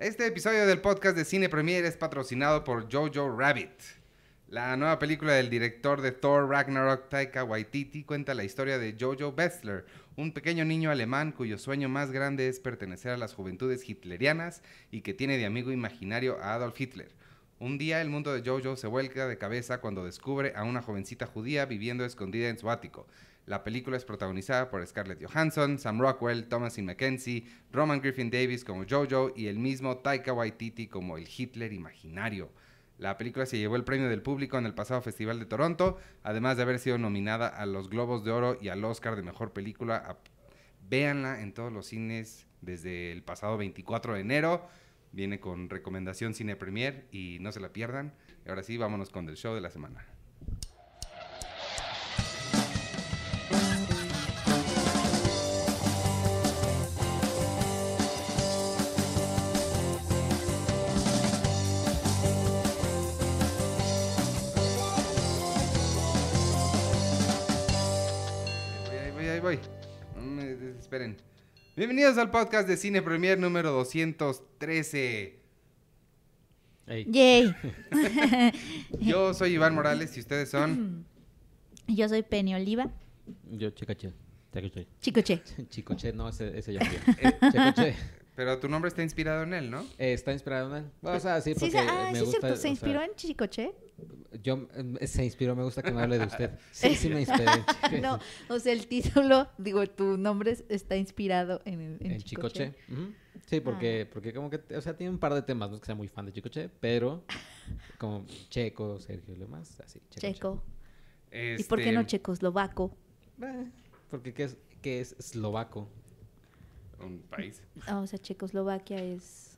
Este episodio del podcast de Cine Premier es patrocinado por Jojo Rabbit. La nueva película del director de Thor Ragnarok Taika Waititi cuenta la historia de Jojo Bessler, un pequeño niño alemán cuyo sueño más grande es pertenecer a las juventudes hitlerianas y que tiene de amigo imaginario a Adolf Hitler. Un día el mundo de Jojo se vuelca de cabeza cuando descubre a una jovencita judía viviendo escondida en su ático. La película es protagonizada por Scarlett Johansson, Sam Rockwell, thomas Mackenzie, Roman Griffin Davis como Jojo y el mismo Taika Waititi como el Hitler imaginario. La película se llevó el premio del público en el pasado Festival de Toronto, además de haber sido nominada a los Globos de Oro y al Oscar de Mejor Película. Véanla en todos los cines desde el pasado 24 de enero. Viene con recomendación Cine Premier y no se la pierdan. Y ahora sí, vámonos con el show de la semana. esperen. Bienvenidos al podcast de Cine Premier número 213. Hey. Yo soy Iván Morales y ustedes son. Yo soy Penny Oliva. Yo, Chicache. Chicoche. Chicoche, no, ese, ese ya Chicoche. Pero tu nombre está inspirado en él, ¿no? Eh, está inspirado en él. O sea, sí, porque sí, ah, me ¿Se inspiró en Chicoche. Yo, eh, se inspiró, me gusta que me hable de usted. Sí, sí me inspiré No, o sea, el título, digo, tu nombre está inspirado en, en, Chicoche. Sí, porque, ah. porque como que, o sea, tiene un par de temas, no es que sea muy fan de Chicoche, pero como Checo, Sergio y así. Checo. ¿Y por qué no este, checoslovaco? Slovaco. Eh, porque ¿qué es, qué es eslovaco? un país. Ah, o sea, Checoslovaquia es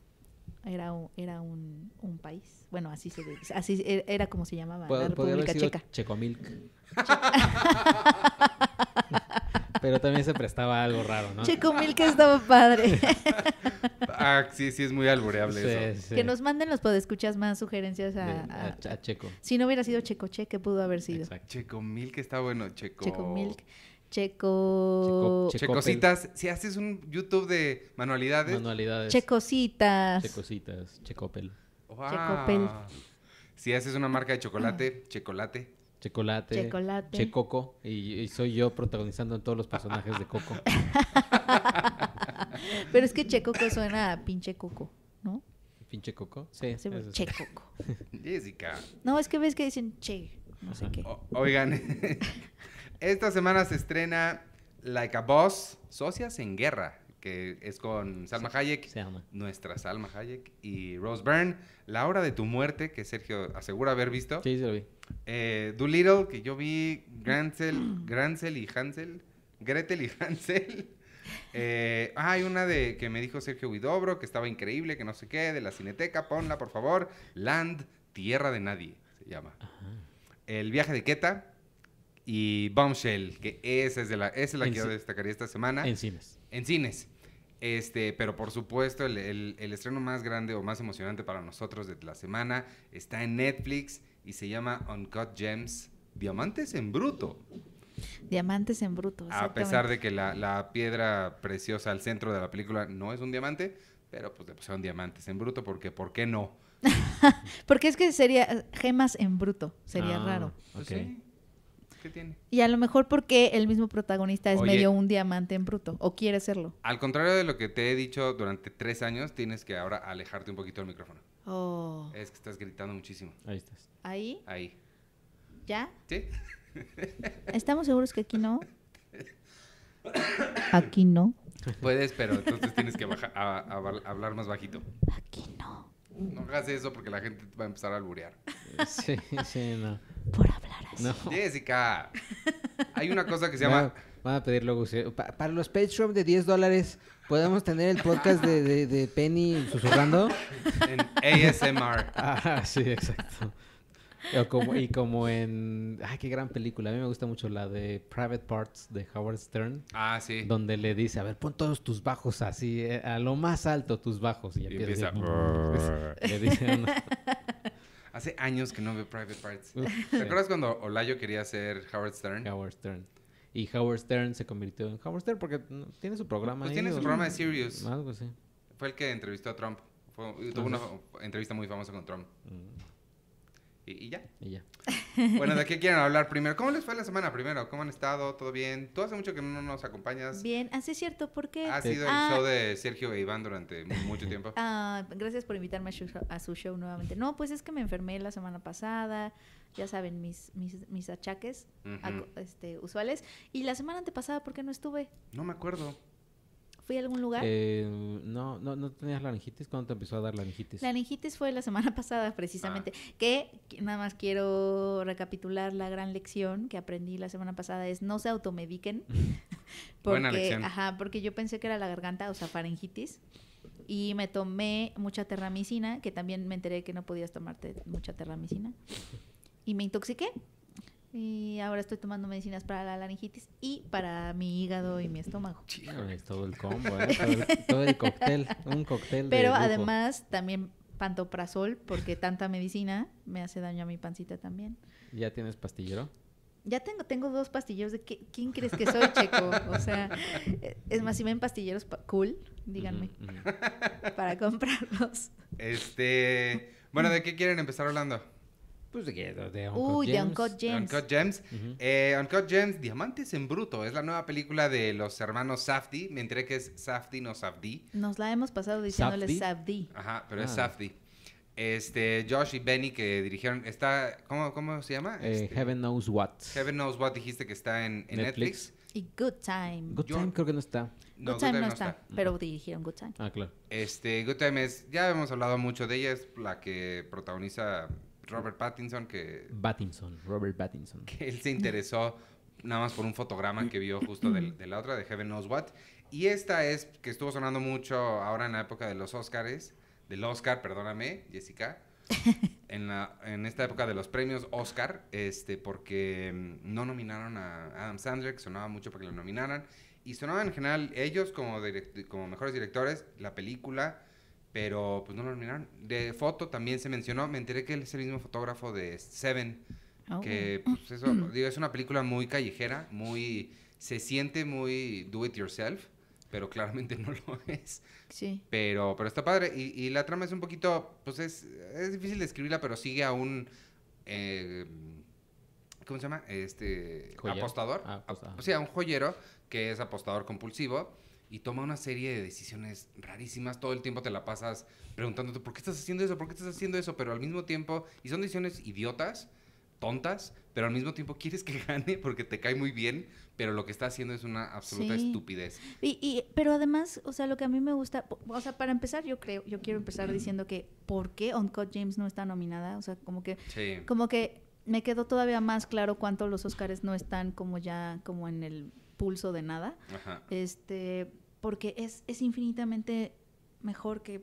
era un, era un, país. Bueno, así se así e, era como se llamaba la República haber sido Checa. Checomilk. Pero también se prestaba algo raro, ¿no? Checomilk estaba padre. ah, sí, sí es muy alboreable eso. Que nos manden los podescuchas más sugerencias a, Checo. Si no hubiera sido Checoche, ¿qué pudo haber sido? Exacto. Checomilk está bueno, Checo. milk. Checo... Checositas. Si haces un YouTube de manualidades. Manualidades. Checositas. Checositas. Checopel. Checopel. Si haces una marca de chocolate, ah. Checolate. chocolate. Chocolate. Checoco. Y, soy yo protagonizando en todos los personajes de Coco. Pero es que Checoco suena a pinche Coco, ¿no? ¿Pinche Coco? Sí. sí Jessica. No, es que ves que dicen Che. No sé qué. oigan. Esta semana se estrena Like a Boss, Socias en Guerra, que es con Salma Hayek, se nuestra Salma Hayek, y Rose Byrne, La Hora de tu Muerte, que Sergio asegura haber visto. Sí, se lo vi. Eh, Doolittle, que yo vi, Grancel y Hansel, Gretel y Hansel. Eh, hay una de que me dijo Sergio Widobro que estaba increíble, que no sé qué, de la Cineteca, ponla por favor. Land, Tierra de Nadie, se llama. El viaje de Queta y Bombshell, que esa es, de la, es la que yo destacaría esta semana. En cines. En cines. Este, pero por supuesto, el, el, estreno más grande o más emocionante para nosotros de la semana está en Netflix y se llama Uncut Gems, Diamantes en Bruto. Diamantes en Bruto. A pesar de que la, piedra preciosa al centro de la película no es un diamante, pero pues le pusieron diamantes en bruto porque ¿por qué no? porque es que sería eh, gemas en bruto, sería ah, raro. Okay. Pues ¿Qué tiene? Y a lo mejor porque el mismo protagonista es medio un diamante en bruto o quiere serlo. Al contrario de lo que te he dicho durante tres años, tienes que ahora alejarte un poquito del micrófono. Oh. Es que estás gritando muchísimo. Ahí estás. ¿Ahí? Ahí. ¿Ya? Sí. ¿Estamos seguros que aquí no? Aquí no. Puedes, pero entonces tienes que hablar más bajito. Aquí no. No hagas eso porque la gente va a empezar a alburear. Sí, sí, no. Por hablar así. Jessica, hay una cosa que se llama... Van a pedir luego... para los Patreon de 10 dólares, ¿podemos tener el podcast de, de, de Penny susurrando? En ASMR. Ah, sí, exacto y como en. ¡Ay, qué gran película! A mí me gusta mucho la de Private Parts de Howard Stern. Ah, sí. Donde le dice: A ver, pon todos tus bajos así, eh, a lo más alto tus bajos. Y, empieza. a... le dice Hace años que no veo Private Parts. ¿Te acuerdas cuando Olayo quería ser Howard Stern? Howard Stern. Y Howard Stern se convirtió en Howard Stern porque mm, tiene su programa. Pues tiene su programa de Sirius. Fue el que entrevistó a Trump. tuvo una entrevista muy famosa con Trump. Mm. Y, ya. Y ya. Bueno, ¿de qué quieren hablar primero? ¿Cómo les fue la semana primero? ¿Cómo han estado? ¿Todo bien? Tú hace mucho que no nos acompañas. Bien, así es cierto, porque... Ha sido el ah. show de Sergio e Iván durante mucho tiempo. Ah, gracias por invitarme a su, show, nuevamente. No, pues es que me enfermé la semana pasada, ya saben, mis, mis, achaques este, usuales. Y la semana antepasada, ¿por qué no estuve? No me acuerdo. ¿Fui a algún lugar? Eh, no, no, no tenías laringitis. ¿Cuándo te empezó a dar laringitis? Laringitis fue la semana pasada, precisamente. Ah. Que nada más quiero recapitular la gran lección que aprendí la semana pasada: es no se automediquen. porque, Buena lección. Ajá, porque yo pensé que era la garganta, o sea, faringitis y me tomé mucha terramicina, que también me enteré que no podías tomarte mucha terramicina. Y me intoxiqué. Y ahora estoy tomando medicinas para la laringitis y para mi hígado y mi estómago. todo el combo, ¿eh? todo, el, cóctel, un cóctel. Pero además también pantoprazol, porque tanta medicina me hace daño a mi pancita también. ¿Ya tienes pastillero? Ya tengo, tengo dos pastilleros. ¿De ¿Quién crees que soy, Checo? O sea, es más, si ven pastilleros cool, díganme, para comprarlos. Este, bueno, ¿de qué quieren empezar hablando? Pues de, de Uncut Uy, de Uncut Gems. Uncut Gems. Eh, Uncut Gems. Diamantes en Bruto. Es la nueva película de los hermanos Safdie. Me enteré que es Safdie, no Safdie. Nos la hemos pasado diciéndole Safdie. Ajá, pero es ah. Safdie. Este, Josh y Benny que dirigieron, está, ¿cómo, cómo se llama? Eh, este, Heaven Knows What. Heaven Knows What dijiste que está en, Netflix. Y Good Time. Good Time creo que no está. No, Good, Time, no, está, está, pero dirigieron Good Time. Ah, claro. Este, Good Time es, ya hemos hablado mucho de ella, es la que protagoniza Robert Pattinson que... Pattinson, Robert Pattinson. Que él se interesó nada más por un fotograma que vio justo de, la otra, de Heaven Knows What. Y esta es, que estuvo sonando mucho ahora en la época de los Oscars, del Oscar, perdóname, Jessica. en, la, en esta época de los premios Oscar, este, porque mm, no nominaron a Adam Sandler, que sonaba mucho porque que lo nominaran, y sonaban en general ellos como, como mejores directores, la película, pero pues no lo miraron... De foto también se mencionó, me enteré que él es el mismo fotógrafo de Seven, oh, que pues eso, digo, es una película muy callejera, muy, se siente muy do it yourself, pero claramente no lo es. Sí. Pero, pero está padre, y, la trama es un poquito, pues es, es difícil describirla, pero sigue a un... Eh, ¿Cómo se llama? Este... Apostador. O ah, pues, sea, un joyero que es apostador compulsivo y toma una serie de decisiones rarísimas. Todo el tiempo te la pasas preguntándote por qué estás haciendo eso, por qué estás haciendo eso, pero al mismo tiempo, y son decisiones idiotas, tontas, pero al mismo tiempo quieres que gane porque te cae muy bien, pero lo que está haciendo es una absoluta estupidez. Y, pero además, o sea, lo que a mí me gusta, o sea, para empezar, yo creo, yo quiero empezar diciendo que ¿por qué Uncut James no está nominada? O sea, como que, como que me quedó todavía más claro cuánto los Oscars no están como ya, como en el pulso de nada, este, porque es, es infinitamente mejor que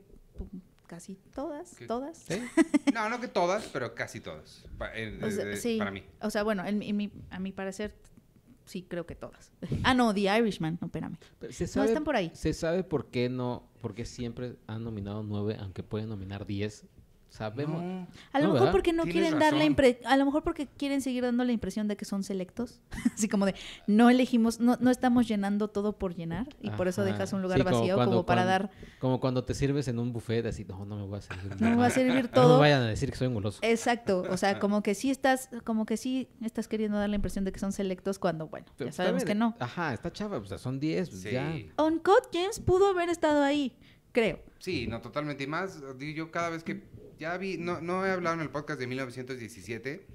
casi todas, todas. no, no que todas, pero casi todas, eh, eh, para mí. O sea, bueno, en, mi, a mi parecer, sí creo que todas. ah, no, The Irishman, no, espérame. Se sabe, no están por ahí. Se sabe por qué no, porque siempre han nominado nueve, aunque pueden nominar diez Sabemos. A lo mejor porque no quieren darle dar la a lo mejor porque quieren seguir dando la impresión de que son selectos, así como de no elegimos, no, no estamos llenando todo por llenar y por eso dejas un lugar vacío como, para dar. Como cuando te sirves en un buffet así, no, me voy a servir. No me voy a servir todo. No vayan a decir que soy goloso. Exacto, o sea, como que sí estás, como que sí estás queriendo dar la impresión de que son selectos cuando, bueno, ya sabemos que no. Ajá, está chava, o sea, son 10, sí. ya. James pudo haber estado ahí, creo. Sí, no, totalmente. Y más, yo cada vez que ya vi, no, no he hablado en el podcast de 1917,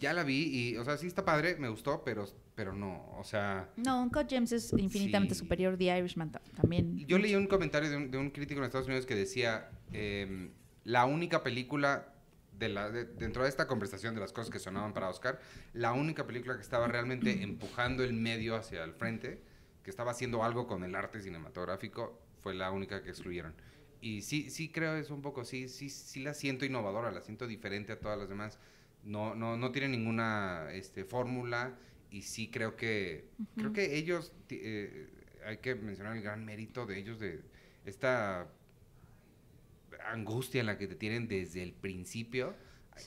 ya la vi y, o sea, sí está padre, me gustó, pero, pero no, o sea... No, Uncut James es infinitamente superior, The Irishman también. Yo leí un comentario de un, crítico en Estados Unidos que decía, em, la única película de la, dentro de esta conversación de las cosas que sonaban para Oscar, la única película que estaba realmente empujando el medio hacia el frente, que estaba haciendo algo con el arte cinematográfico, fue la única que excluyeron y sí, sí creo es un poco, sí, sí, sí la siento innovadora, la siento diferente a todas las demás. No, no, no tiene ninguna este, fórmula y sí creo que, creo que ellos, eh, hay que mencionar el gran mérito de ellos de esta angustia en la que te tienen desde el principio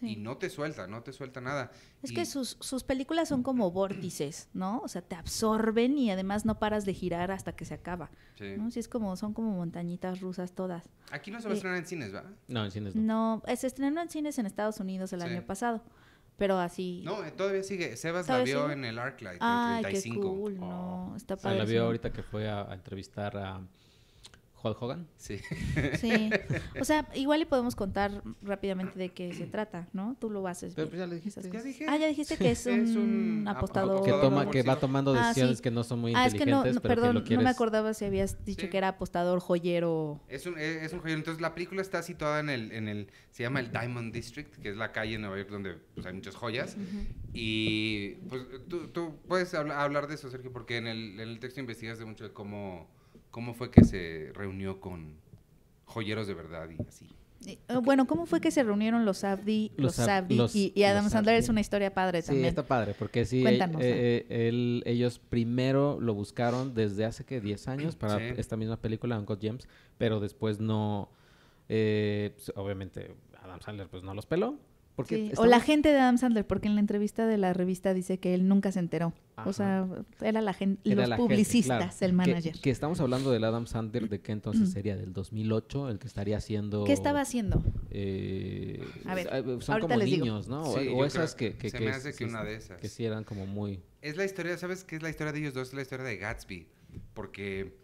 y no te suelta, no te suelta nada. Es que sus, sus, películas son como vórtices, ¿no? O sea, te absorben y además no paras de girar hasta que se acaba. Sí. es como, son como montañitas rusas todas. Aquí no se va a eh, estrenar en cines, va No, en cines no. No, eh, se estrenó en cines en Estados Unidos el año pasado. Pero así. No, eh, todavía sigue. Sebas la vio en el Arclight, en 35. Qué cool, no, oh. está pasando se la vio ahorita que fue a entrevistar a Hogan. Sí. O sea, igual le podemos contar rápidamente de qué se trata, ¿no? Tú lo haces. Pero pues ya le dijiste. Ah, ya dijiste que es un, es apostador. Que, va tomando ah, decisiones que no son muy inteligentes. Ah, es que no, perdón, que no me acordaba si habías dicho que era apostador, joyero. Es un, joyero. Entonces, la película está situada en el, en el. Se llama el Diamond District, que es la calle en Nueva York donde pues, hay muchas joyas. Y pues tú, puedes hablar, de eso, Sergio, porque en el, texto investigas de mucho de cómo ¿Cómo fue que se reunió con joyeros de verdad y así? Ah, bueno, ¿cómo fue que se reunieron los Abdi, los, y, Adam Sandler? Es una historia padre también. Sí, está padre, porque sí, eh, eh, ellos primero lo buscaron desde hace que 10 años para esta misma película, Uncut Gems, pero después no, eh, pues, obviamente Adam Sandler pues no los peló o la gente de Adam Sandler, porque en la entrevista de la revista dice que él nunca se enteró. O sea, era la gente, los publicistas, el manager. Que, estamos hablando del Adam Sandler, ¿de qué entonces mm. sería? ¿Del 2008? El que estaría haciendo... ¿Qué estaba haciendo? Eh, eh, son como niños, ¿no? o, esas que, sí eran como muy... Es la historia, ¿sabes qué es la historia de ellos dos? Es la historia de Gatsby. Porque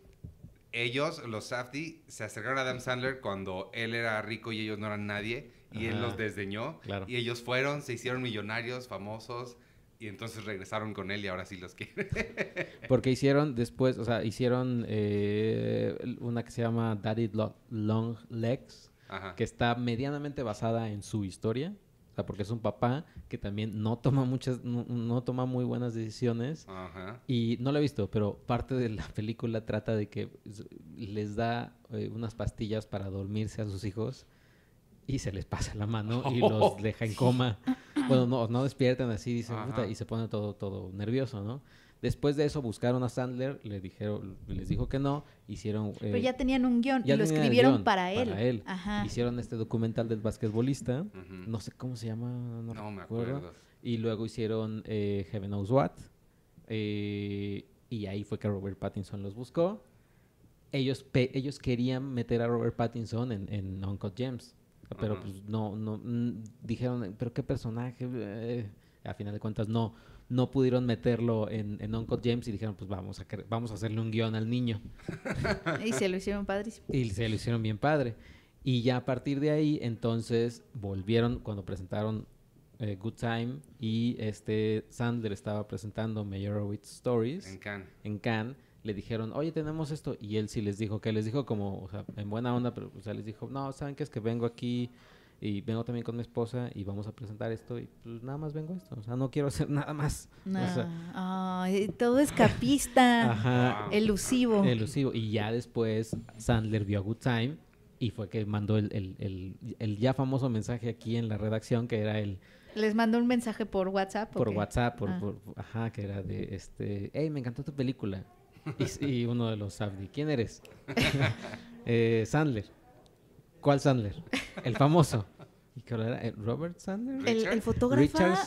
ellos, los Safdie, se acercaron a Adam Sandler cuando él era rico y ellos no eran nadie y él los desdeñó. Y ellos fueron, se hicieron millonarios, famosos, y entonces regresaron con él y ahora sí los quiere. Porque hicieron después, o sea, hicieron eh, una que se llama Daddy Long Legs, que está medianamente basada en su historia. O sea, porque es un papá que también no toma muchas, no, toma muy buenas decisiones. Y no lo he visto, pero parte de la película trata de que les da eh, unas pastillas para dormirse a sus hijos y se les pasa la mano y los oh, deja en coma. Bueno, no, no despiertan así, dicen, puta, y se pone todo, todo nervioso, ¿no? Después de eso buscaron a Sandler, le dijeron, les dijo que no, hicieron... Eh, Pero ya tenían un guión y lo escribieron para él. Hicieron este documental del basquetbolista, no sé cómo se llama, no, no me acuerdo. Y luego hicieron eh, Heaven Knows What, eh, y ahí fue que Robert Pattinson los buscó. Ellos, ellos querían meter a Robert Pattinson en, en Uncle James pero pues no, no, dijeron, pero qué personaje, eh, a final de cuentas no, no pudieron meterlo en, en Uncle James y dijeron, pues vamos a, vamos a hacerle un guión al niño. y se lo hicieron padrísimo. Y se lo hicieron bien padre. Y ya a partir de ahí, entonces, volvieron cuando presentaron eh, Good Time y este Sandler estaba presentando Wit Stories. En Cannes le dijeron, oye, tenemos esto. Y él sí les dijo, que les dijo como, o sea, en buena onda, pero o les dijo, no, ¿saben qué es que vengo aquí? y vengo también con mi esposa y vamos a presentar esto y pues nada más vengo esto, o sea, no quiero hacer nada más. todo escapista, elusivo. Elusivo. Y ya después Sandler vio a Good Time y fue que mandó el, ya famoso mensaje aquí en la redacción que era el... Les mandó un mensaje por WhatsApp. Por WhatsApp, ah. ajá, que era de este, hey, me encantó tu película. Y, uno de los Safdie. ¿Quién eres? Eh, Sandler. ¿Cuál Sandler? El famoso. ¿Y qué eh, ¿Robert Sandler? ¿El, fotógrafo? ¿Richard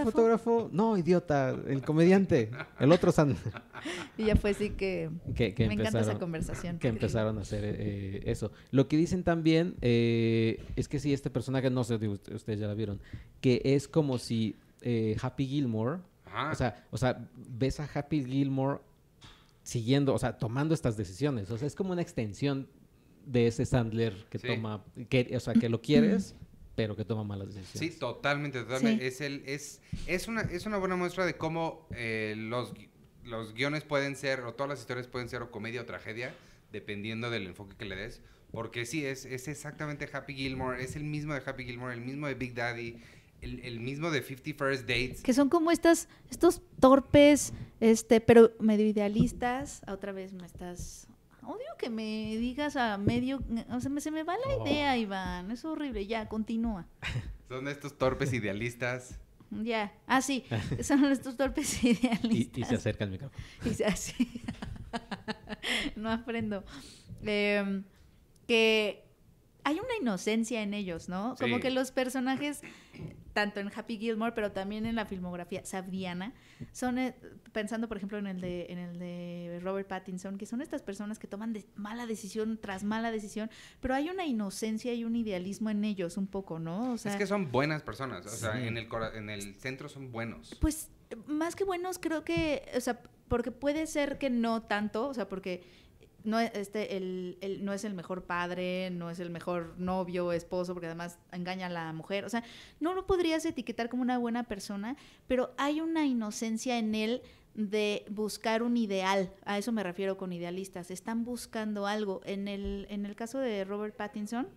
¿El fotógrafo? No, idiota. El comediante. El otro Sandler. Y ya fue así que, me encanta esa conversación. Que empezaron a hacer eh, eso. Lo que dicen también es que si este personaje, no sé, ustedes ya la vieron, que es como si Happy Gilmore, o sea, o sea, ves a Happy Gilmore siguiendo, o sea, tomando estas decisiones. O sea, es como una extensión de ese Sandler que toma, que, o sea, que lo quieres, pero que toma malas decisiones. Sí, totalmente, totalmente. Es, el, es, es, una, una buena muestra de cómo eh, los, los guiones pueden ser, o todas las historias pueden ser o comedia o tragedia, dependiendo del enfoque que le des. Porque sí, es, es exactamente Happy Gilmore, es el mismo de Happy Gilmore, el mismo de Big Daddy, el, mismo de 51 First Dates. Que son como estas, estos torpes, este, pero medio idealistas. Ah, otra vez me estás... Odio que me digas a medio... O se me va la idea, Iván. Es horrible. Ya, continúa. son estos torpes idealistas. Ya. Ah, sí. Son estos torpes idealistas. Y, se acerca el micrófono. Y se, ah, no aprendo. Em, que hay una inocencia en ellos, ¿no? Como que los personajes, tanto en Happy Gilmore, pero también en la filmografía sabdiana, son, eh, pensando por ejemplo en el, de, en el de Robert Pattinson, que son estas personas que toman de, mala decisión tras mala decisión, pero hay una inocencia y un idealismo en ellos un poco, ¿no? es que son buenas personas, o sea, en el, en el centro son buenos. Pues más que buenos, creo que, o sea, porque puede ser que no tanto, o sea, porque no, e, este, el, no es el mejor padre, no es el mejor novio, esposo, porque además engaña a la mujer. O sea, no lo podrías etiquetar como una buena persona, pero hay una inocencia en él de buscar un ideal, a eso me refiero con idealistas, están buscando algo. En el, en el caso de Robert Pattinson,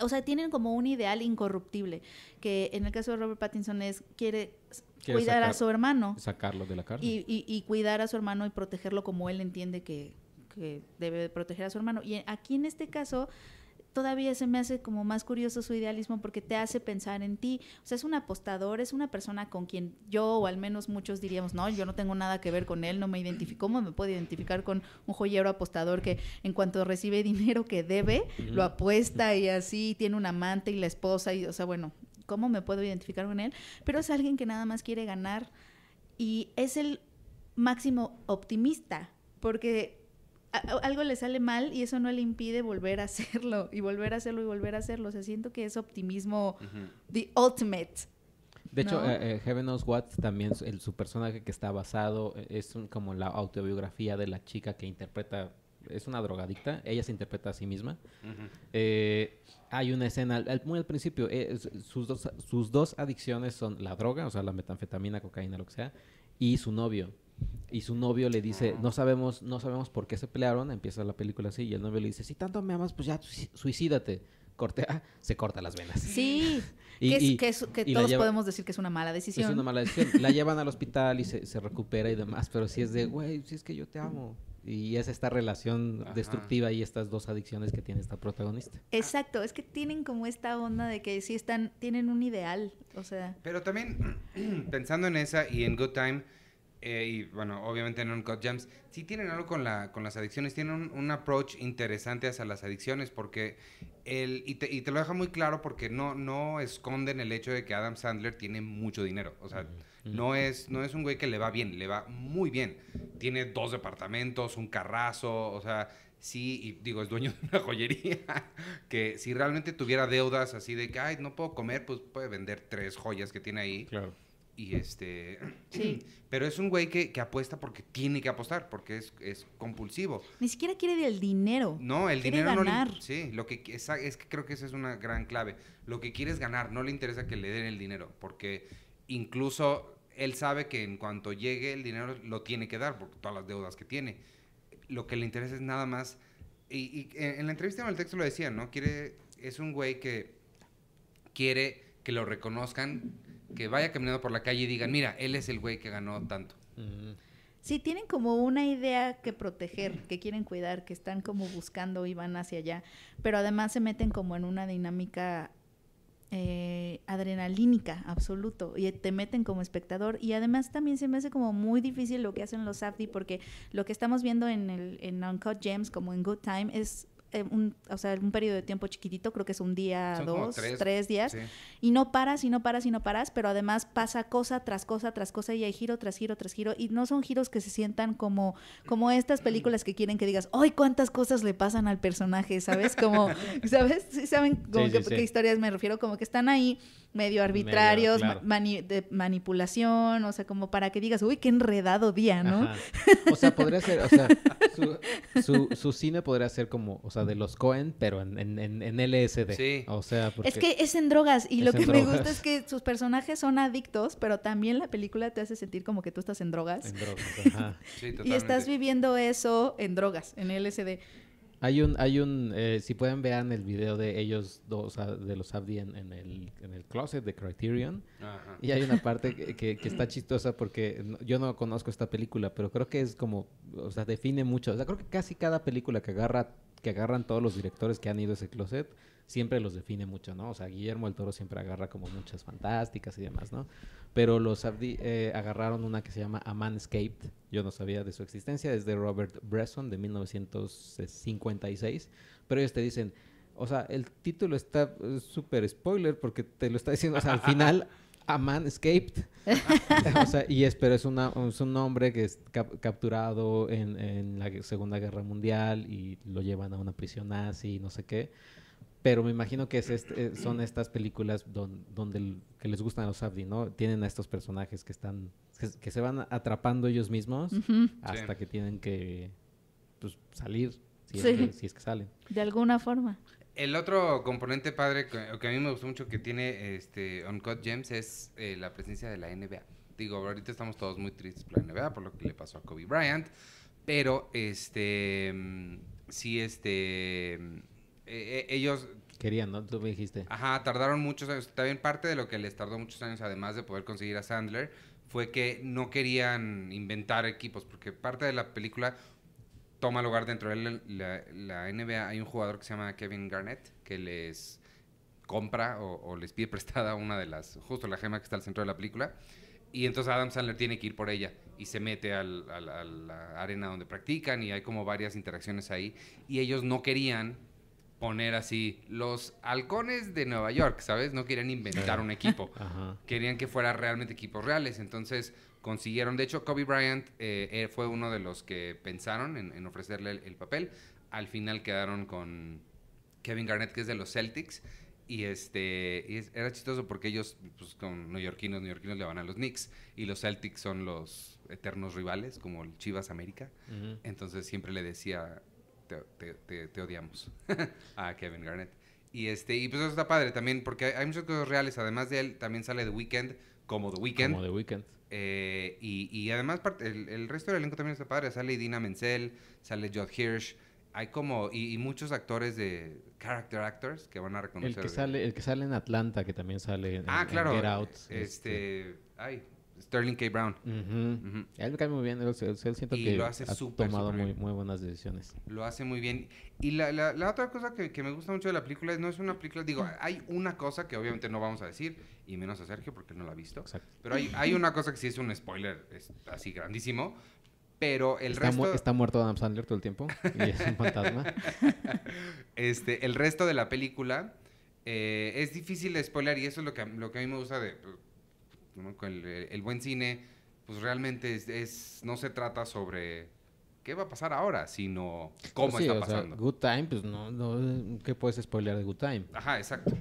o sea, tienen como un ideal incorruptible, que en el caso de Robert Pattinson es, quiere cuidar a su hermano. Sacarlo de la cárcel. Y, y, y, cuidar a su hermano y protegerlo como él entiende que, que debe proteger a su hermano. Y aquí en este caso todavía se me hace como más curioso su idealismo porque te hace pensar en ti. O sea, es un apostador, es una persona con quien yo o al menos muchos diríamos, no, yo no tengo nada que ver con él, no me identifico. ¿Cómo me puedo identificar con un joyero apostador que en cuanto recibe dinero que debe, lo apuesta y así tiene un amante y la esposa? Y, o sea, bueno, ¿cómo me puedo identificar con él? Pero es alguien que nada más quiere ganar y es el máximo optimista porque algo le sale mal y eso no le impide volver a hacerlo y volver a hacerlo y volver a hacerlo. O sea, siento que es optimismo the ultimate. De hecho, eh, eh, Heaven Knows What también su personaje que está basado eh, es como la autobiografía de la chica que interpreta es una drogadicta, ella se interpreta a sí misma. hay una escena, al, muy al principio, sus, dos, sus dos adicciones son la droga, o sea, la metanfetamina, cocaína, lo que sea, y su novio y su novio le dice, ah. no sabemos, no sabemos por qué se pelearon, empieza la película así, y el novio le dice, si tanto me amas, pues ya pues, suicídate. Cortea, se corta las venas. Sí, que, todos podemos decir que es una mala decisión. Es una mala decisión. La llevan al hospital y se, recupera y demás, pero si es de, güey, si es que yo te amo. Y es esta relación destructiva y estas dos adicciones que tiene esta protagonista. Exacto, es que tienen como esta onda de que sí están, tienen un ideal, o sea. Pero también, pensando en esa y en Good Time, eh, y bueno, obviamente en Uncut Gems, sí tienen algo con, la, con las adicciones, tienen un, approach interesante hacia las adicciones porque el, y, te, lo deja muy claro porque no, no esconden el hecho de que Adam Sandler tiene mucho dinero, o sea, no, es, no es un güey que le va bien, le va muy bien, tiene dos departamentos, un carrazo, o sea, sí, y digo, es dueño de una joyería, que si realmente tuviera deudas así de que, ay, no puedo comer, pues puede vender tres joyas que tiene ahí. Claro y este. Sí. Pero es un güey que, apuesta porque tiene que apostar, porque es, compulsivo. Ni siquiera quiere el dinero. No, el quiere dinero ganar. no le. Sí, lo que es, que creo que esa es una gran clave. Lo que quiere es ganar, no le interesa que le den el dinero, porque incluso él sabe que en cuanto llegue el dinero lo tiene que dar, por todas las deudas que tiene. Lo que le interesa es nada más. Y, en la entrevista en el texto lo decía ¿no? Quiere. Es un güey que quiere que lo reconozcan que vaya caminando por la calle y digan, mira, él es el güey que ganó tanto. Sí, tienen como una idea que proteger, que quieren cuidar, que están como buscando y van hacia allá, pero además se meten como en una dinámica eh, adrenalínica, absoluto, y te meten como espectador. Y además también se me hace como muy difícil lo que hacen los Safdie, porque lo que estamos viendo en, el, en Uncut Gems, como en Good Time, es eh, un, o sea, un periodo de tiempo chiquitito, creo que es un día, dos, tres, días, y no paras y no paras y no paras, pero además pasa cosa tras cosa tras cosa y hay giro tras giro tras giro, y no son giros que se sientan como, como estas películas que quieren que digas, ¡ay, cuántas cosas le pasan al personaje! ¿Sabes? Como, ¿sabes? ¿Saben como qué historias me refiero? Como que están ahí medio arbitrarios, de manipulación, o sea, como para que digas, uy, qué enredado día, ¿no? O sea, podría ser, o sea, su, su, su cine podría ser como, o sea, de los Cohen, pero en, en, en LSD. Sí. O sea, porque Es que es en drogas y lo que me gusta es que sus personajes son adictos, pero también la película te hace sentir como que tú estás en drogas. En drogas, ajá. sí, totalmente. Y estás viviendo eso en drogas, en LSD. Hay un, hay un, eh, si pueden vean el video de ellos dos, de los Abdi en, el, en el, closet de Criterion. Y hay una parte que, que, está chistosa porque yo no conozco esta película, pero creo que es como, o sea, define mucho. O sea, creo que casi cada película que agarra, que agarran todos los directores que han ido a ese closet siempre los define mucho, ¿no? O sea, Guillermo el Toro siempre agarra como muchas fantásticas y demás, ¿no? Pero los Abdi eh, agarraron una que se llama A Escaped yo no sabía de su existencia, es de Robert Bresson de 1956, pero ellos te dicen, o sea, el título está súper spoiler porque te lo está diciendo, o sea, al final... A man o sea, y es, pero es, un hombre que es capturado en, la Segunda Guerra Mundial y lo llevan a una prisión nazi, y no sé qué pero me imagino que es este, eh, son estas películas donde que les gustan a los Abdi, ¿no? Tienen a estos personajes que están que, se van atrapando ellos mismos hasta que tienen que pues, salir si, es que, salen. De alguna forma. El otro componente padre que, a mí me gustó mucho que tiene este Uncut Gems es eh, la presencia de la NBA. Digo, ahorita estamos todos muy tristes por la NBA por lo que le pasó a Kobe Bryant, pero este mm, sí este mm, eh, eh, ellos... Querían, ¿no? Tú me dijiste. Ajá, tardaron muchos años. También parte de lo que les tardó muchos años, además de poder conseguir a Sandler, fue que no querían inventar equipos, porque parte de la película toma lugar dentro de la, NBA. Hay un jugador que se llama Kevin Garnett, que les compra o, les pide prestada una de las, justo la gema que está al centro de la película. Y entonces Adam Sandler tiene que ir por ella y se mete a la arena donde practican y hay como varias interacciones ahí. Y ellos no querían poner así los halcones de Nueva York, ¿sabes? No querían inventar un equipo, querían que fuera realmente equipos reales, entonces consiguieron, de hecho Kobe Bryant eh, eh, fue uno de los que pensaron en, ofrecerle el, papel, al final quedaron con Kevin Garnett que es de los Celtics y este y era chistoso porque ellos pues con neoyorquinos, neoyorquinos le van a los Knicks y los Celtics son los eternos rivales como el Chivas América, entonces siempre le decía te, odiamos a Kevin Garnett. Y, este, y pues eso está padre también, porque hay muchas cosas reales. Además de él, también sale The Weeknd, como The Weeknd. Como The Weeknd. Eh, y, y, además el, el, resto del elenco también está padre. Sale Dina Menzel, sale Jod Hirsch. Hay como... Y, muchos actores de character actors que van a reconocer. El que, sale, el que sale en Atlanta, que también sale en, ah, claro, Get Out. Este, hay este. Sterling K. Brown. Él le cae muy bien. Él, él, siento que ha tomado muy, buenas decisiones. Lo hace muy bien. Y la, otra cosa que, me gusta mucho de la película es, no es una película, digo, hay una cosa que obviamente no vamos a decir, y menos a Sergio porque no la ha visto. Exacto. Pero hay, una cosa que sí es un spoiler es así grandísimo, pero el resto... está muerto Adam Sandler todo el tiempo y es un fantasma. este, el resto de la película eh, es difícil de spoiler y eso es lo que a mí me gusta de ¿no? el, buen cine, pues realmente es, no se trata sobre qué va a pasar ahora, sino cómo pues está pasando. good Time, pues no, ¿qué puedes spoiler de Good Time? Ajá, exacto,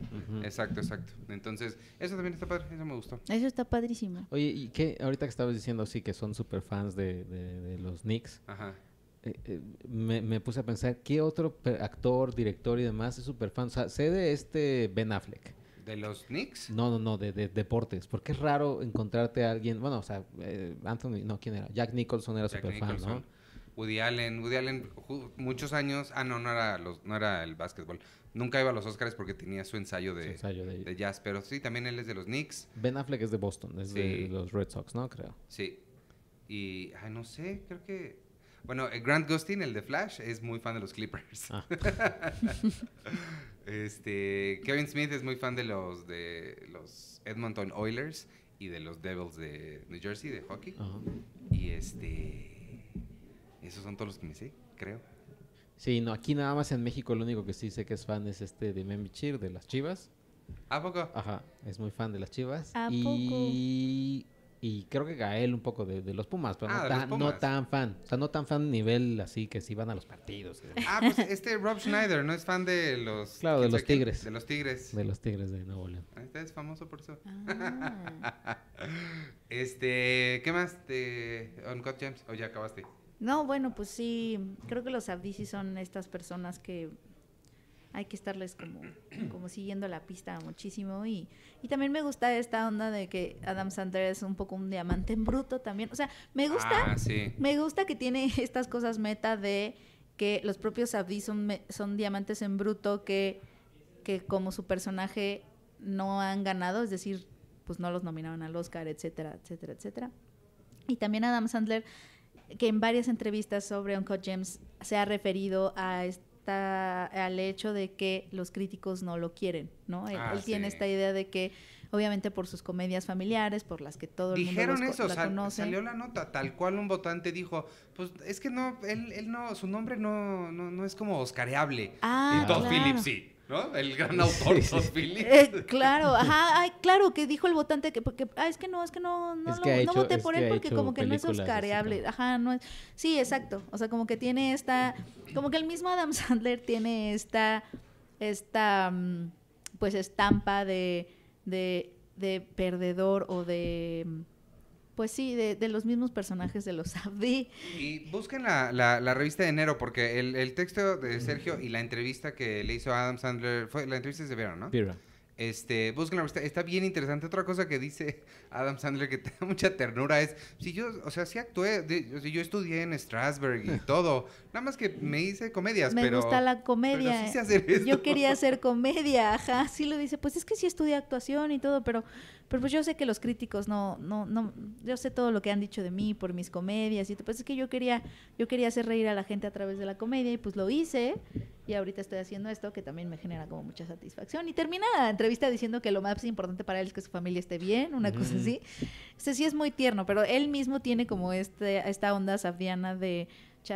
exacto, exacto. Entonces, eso también está padre, eso me gustó. Eso está padrísimo. Oye, ¿y qué? Ahorita que estabas diciendo así que son super fans de, los Knicks. Eh, eh, me, puse a pensar, ¿qué otro actor, director y demás es super fan? O sea, sé de este Ben Affleck. ¿De los Knicks? No, no, no, de, deportes. Porque es raro encontrarte a alguien. Bueno, o sea, eh, Anthony, no, ¿quién era? Jack Nicholson era súper fan, ¿no? Woody Allen, Woody Allen muchos años, ah no, no era los, no era el básquetbol. Nunca iba a los Oscars porque tenía su ensayo de, de... jazz, pero sí, también él es de los Knicks. Ben Affleck es de Boston, es de los Red Sox, ¿no? Creo. Sí. Y ay, no sé, creo que bueno, eh, Grant Gustin, el de Flash, es muy fan de los Clippers. Ah. Este, Kevin Smith es muy fan de los de los Edmonton Oilers y de los Devils de New Jersey de hockey. Y este esos son todos los que me sé, creo. Sí, no, aquí nada más en México lo único que sí sé que es fan es este de Memichir, de las Chivas. ¿A poco? Ajá, es muy fan de las Chivas. ¿A y y creo que Gael un poco de, los Pumas, pero ah, no, tan, no, tan, fan. O sea, no tan fan nivel así que si van a los partidos. Ah, pues este Rob Schneider no es fan de los... Claro, de los Tigres. De los Tigres. De los Tigres de Nuevo León. Ah, este es famoso por eso. Ah. este, ¿qué más? De On God James, o ya acabaste. No, bueno, pues sí, creo que los abdisi son estas personas que hay que estarles como, como siguiendo la pista muchísimo. Y, y también me gusta esta onda de que Adam Sandler es un poco un diamante en bruto también. O sea, me ah, gusta, me gusta que tiene estas cosas meta de que los propios Abdi son, son diamantes en bruto que, que como su personaje no han ganado, es decir, pues no los nominaron al Oscar, etcétera, etcétera, etcétera. Y también Adam Sandler, que en varias entrevistas sobre Uncle James se ha referido a, está al hecho de que los críticos no lo quieren, ¿no? Él, ah, tiene esta idea de que, obviamente por sus comedias familiares, por las que todo el mundo eso, conoce. salió la nota, tal cual un votante dijo, pues es que no, él, él no, su nombre no, no, es como oscareable. Ah, y sí. ¿No? El gran autor eh, claro, ajá, ay, claro, que dijo el votante que, porque, ah, es que no, es que no, no, voté por él porque como que no es oscareable. Ajá, no es, sí, exacto. O sea, como que tiene esta, como que el mismo Adam Sandler tiene esta, esta, mm, pues estampa de, de, de perdedor o de mm, pues sí, de, los mismos personajes de los AV Y busquen la, revista de enero, porque el, texto de Sergio y la entrevista que le hizo Adam Sandler, fue, la entrevista es de Vera, ¿no? Vera. Este, está, está, bien interesante. Otra cosa que dice Adam Sandler que tiene mucha ternura es, si yo, o sea, sí actué, si yo estudié en Strasberg y todo, nada más que me hice comedias, pero... Me gusta la comedia. Yo quería hacer comedia, ajá, sí lo dice, pues es que sí estudié actuación y todo, pero, pero pues yo sé que los críticos no, no, no, yo sé todo lo que han dicho de mí por mis comedias y pues es que yo quería, yo quería hacer reír a la gente a través de la comedia y pues lo hice y ahorita estoy haciendo esto que también me genera como mucha satisfacción. Y termina la entrevista diciendo que lo más importante para él es que su familia esté bien, una cosa así. O este, sí es muy tierno, pero él mismo tiene como este, esta onda safiana de,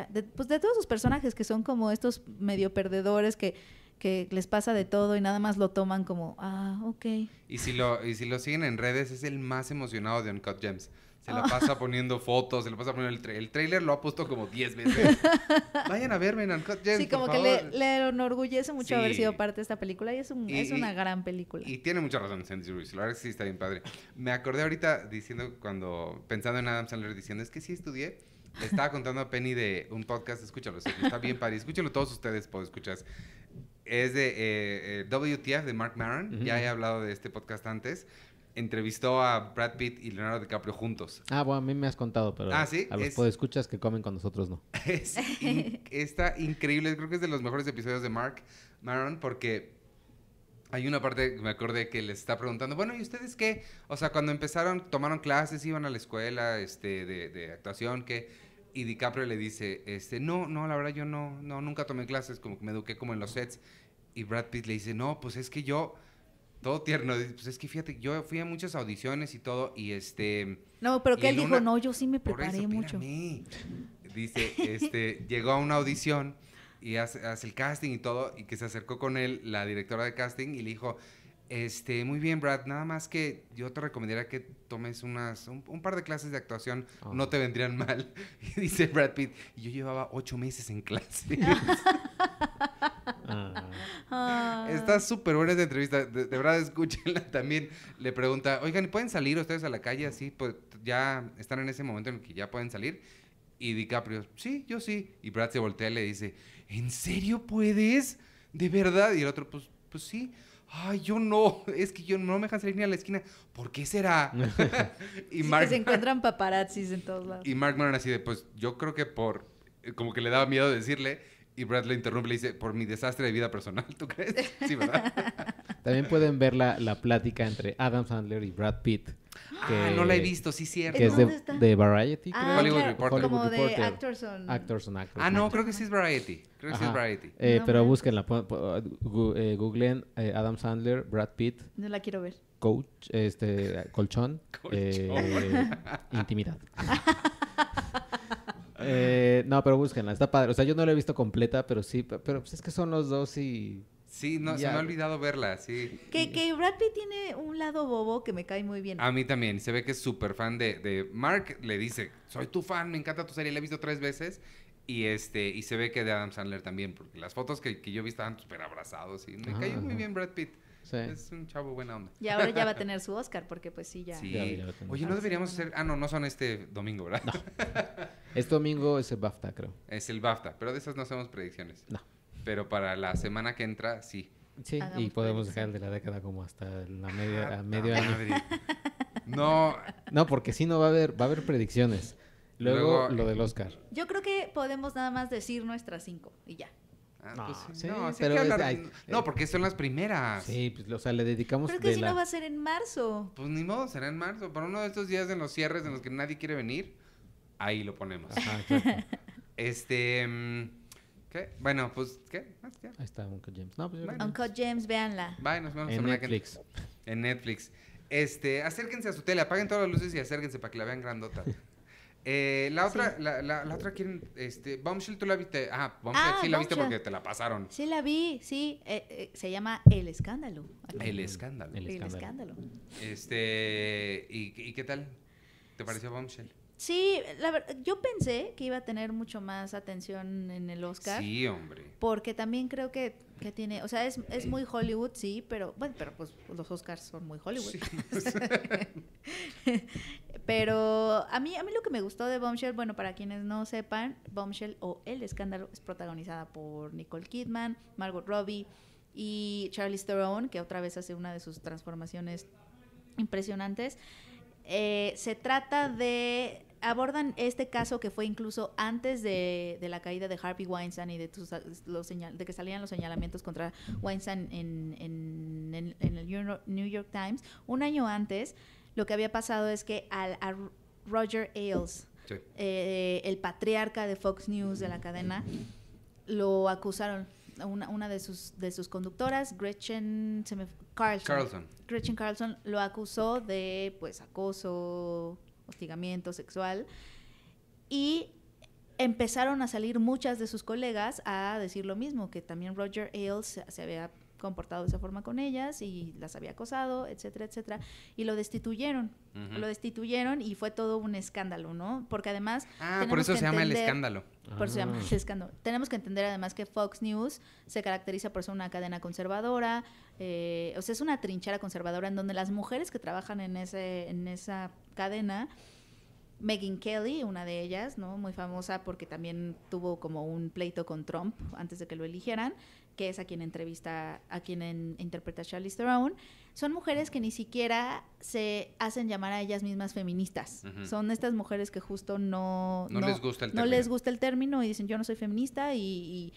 de, pues, de todos sus personajes que son como estos medio perdedores que que les pasa de todo y nada más lo toman como, ah, ok. Y si lo, y si lo siguen en redes, es el más emocionado de Uncut Gems se la ah. pasa poniendo fotos, se la pasa poniendo el trailer. El lo ha puesto como 10 veces. Vayan a verme en Sí, como que Le, enorgullece mucho haber sido parte de esta película y es, un, es una gran película. Y tiene mucha razón Sandy Ruiz, la verdad que sí está bien padre. Me acordé ahorita diciendo, cuando pensando en Adam Sandler, diciendo, es que sí estudié. estaba contando a Penny de un podcast, escúchalo, está bien padre. Escúchalo todos ustedes, pues, escuchas. Es de eh, eh, WTF de Mark Maron. Ya he hablado de este podcast antes entrevistó a Brad Pitt y Leonardo DiCaprio juntos. Ah, bueno, a mí me has contado, pero ah, ¿sí? a los podescuchas que comen con nosotros no. está increíble, creo que es de los mejores episodios de Mark Maron porque hay una parte que me acordé que les está preguntando, bueno, ¿y ustedes qué? O sea, cuando empezaron, tomaron clases, iban a la escuela este, de, actuación, que... Y DiCaprio le dice, este, no, no, la verdad yo no, no, nunca tomé clases, como que me eduqué como en los sets. Y Brad Pitt le dice, no, pues es que yo todo tierno. Pues es que fíjate, yo fui a muchas audiciones y todo, y este. No, pero que él dijo, no, yo sí me preparé mucho. Dice, este, llegó a una audición y hace, el casting y todo, y que se acercó con él la directora de casting y le dijo, este, muy bien, Brad, nada más que yo te recomendaría que tomes unas, un, par de clases de actuación, ah. no te vendrían mal. Y dice Brad Pitt, y yo llevaba ocho meses en clase. Ah. Ah está súper buena esta entrevista. De, verdad, escúchenla también. Le pregunta, oigan, pueden salir ustedes a la calle así? Pues ya están en ese momento en el que ya pueden salir. Y DiCaprio, sí, yo sí. Y Brad se voltea y le dice, ¿en serio puedes? ¿De verdad? Y el otro, pues, pues sí. Ay, yo no, es que yo no me dejan salir ni a la esquina. ¿Por qué será? y se encuentran paparazzis en todos lados. Y Mark así de, pues yo creo que por, como que le daba miedo decirle, y Brad le interrumpe y le dice, por mi desastre de vida personal, ¿tú crees? Sí, ¿verdad? También pueden ver la, la plática entre Adam Sandler y Brad Pitt. ah, no la he visto, sí, cierto. Que es de, de Variety. Ah, Hollywood claro, Reporter. Como Reporter. de Actors on... Actors on Ah, no, creo que sí es Variety. Creo que sí es Variety. Eh, pero búsquenla. Eh, googleen eh, Adam Sandler, Brad Pitt. No la quiero ver. Coach, este, colchón. colchón. Eh, intimidad. Eh, no, pero búsquenla, está padre. O sea, yo no la he visto completa, pero sí, pero pues es que son los dos y... Sí, no, se me ha olvidado verla, sí. Que, Brad Pitt tiene un lado bobo que me cae muy bien. A mí también, se ve que es súper fan de, Mark, le dice, soy tu fan, me encanta tu serie, la he visto tres veces, y este, y se ve que de Adam Sandler también, porque las fotos que, que yo vi estaban súper abrazados y me ah, cayó muy bien Brad Pitt. Es un chavo buena onda. Y ahora ya va a tener su Oscar, porque pues sí, ya. Oye, no deberíamos hacer. Ah, no, no son este domingo, ¿verdad? Este domingo es el BAFTA, creo. Es el BAFTA, pero de esas no hacemos predicciones. No. Pero para la semana que entra, sí. Sí, y podemos dejar el de la década como hasta la media, ah, medio año. No. No, porque si no va a haber, va a haber predicciones. Luego, Luego lo del Oscar. Yo creo que podemos nada más decir nuestras cinco y ya no, porque son las primeras. Sí, pues, o sea, le dedicamos. Pero que si no va a ser en marzo. Pues ni modo, será en marzo. Para uno de estos días en los cierres en los que nadie quiere venir, ahí lo ponemos. este. Mm, bueno, pues, ¿qué? Ah, ahí está Uncle James. No, pues Uncle James, véanla. Bye, nos vemos en Netflix. En Netflix. Este, acérquense a su tele, apaguen todas las luces y acérquense para que la vean grandota. Eh, la otra, la, la, otra quieren, este, Bombshell, tú la viste, ah, Bombshell, sí la viste porque te la pasaron. Sí la vi, sí, eh, eh se llama El Escándalo. El Escándalo. El Escándalo. Este, ¿y, ¿y, qué tal? ¿Te pareció Bombshell? Sí, la verdad, yo pensé que iba a tener mucho más atención en el Oscar. Sí, hombre. Porque también creo que, que tiene, o sea, es, es, muy Hollywood, sí, pero, bueno, pero pues los Oscars son muy Hollywood. Sí. Pero a mí, a mí lo que me gustó de Bombshell, bueno, para quienes no sepan, Bombshell o El Escándalo es protagonizada por Nicole Kidman, Margot Robbie y Charlie Theron, que otra vez hace una de sus transformaciones impresionantes. Eh, se trata de abordan este caso que fue incluso antes de, la caída de Harvey Weinstein y de, los de que salían los señalamientos contra Weinstein en, el New York Times, un año antes, lo que había pasado es que al, a Roger Ailes, eh, el patriarca de Fox News, de la cadena, lo acusaron. Una, de, sus, de sus conductoras, Gretchen Carlson. Gretchen Carlson lo acusó de pues acoso, hostigamiento sexual. Y empezaron a salir muchas de sus colegas a decir lo mismo, que también Roger Ailes se había comportado de esa forma con ellas y las había acosado, etcétera, etcétera. Y lo destituyeron. Lo destituyeron y fue todo un escándalo, ¿no? Porque además. Ah, por eso se llama el escándalo. Por eso se llama ah. el escándalo. Tenemos que entender además que Fox News se caracteriza por ser una cadena conservadora. Eh, o sea, es una trinchera conservadora en donde las mujeres que trabajan en, ese, en esa cadena. Megyn Kelly, una de ellas, ¿no? Muy famosa porque también tuvo como un pleito con Trump antes de que lo eligieran que es a quien entrevista, a quien interpreta Charlize Theron, son mujeres que ni siquiera se hacen llamar a ellas mismas feministas. Son estas mujeres que justo no, no, les gusta el término. y dicen yo no soy feminista y,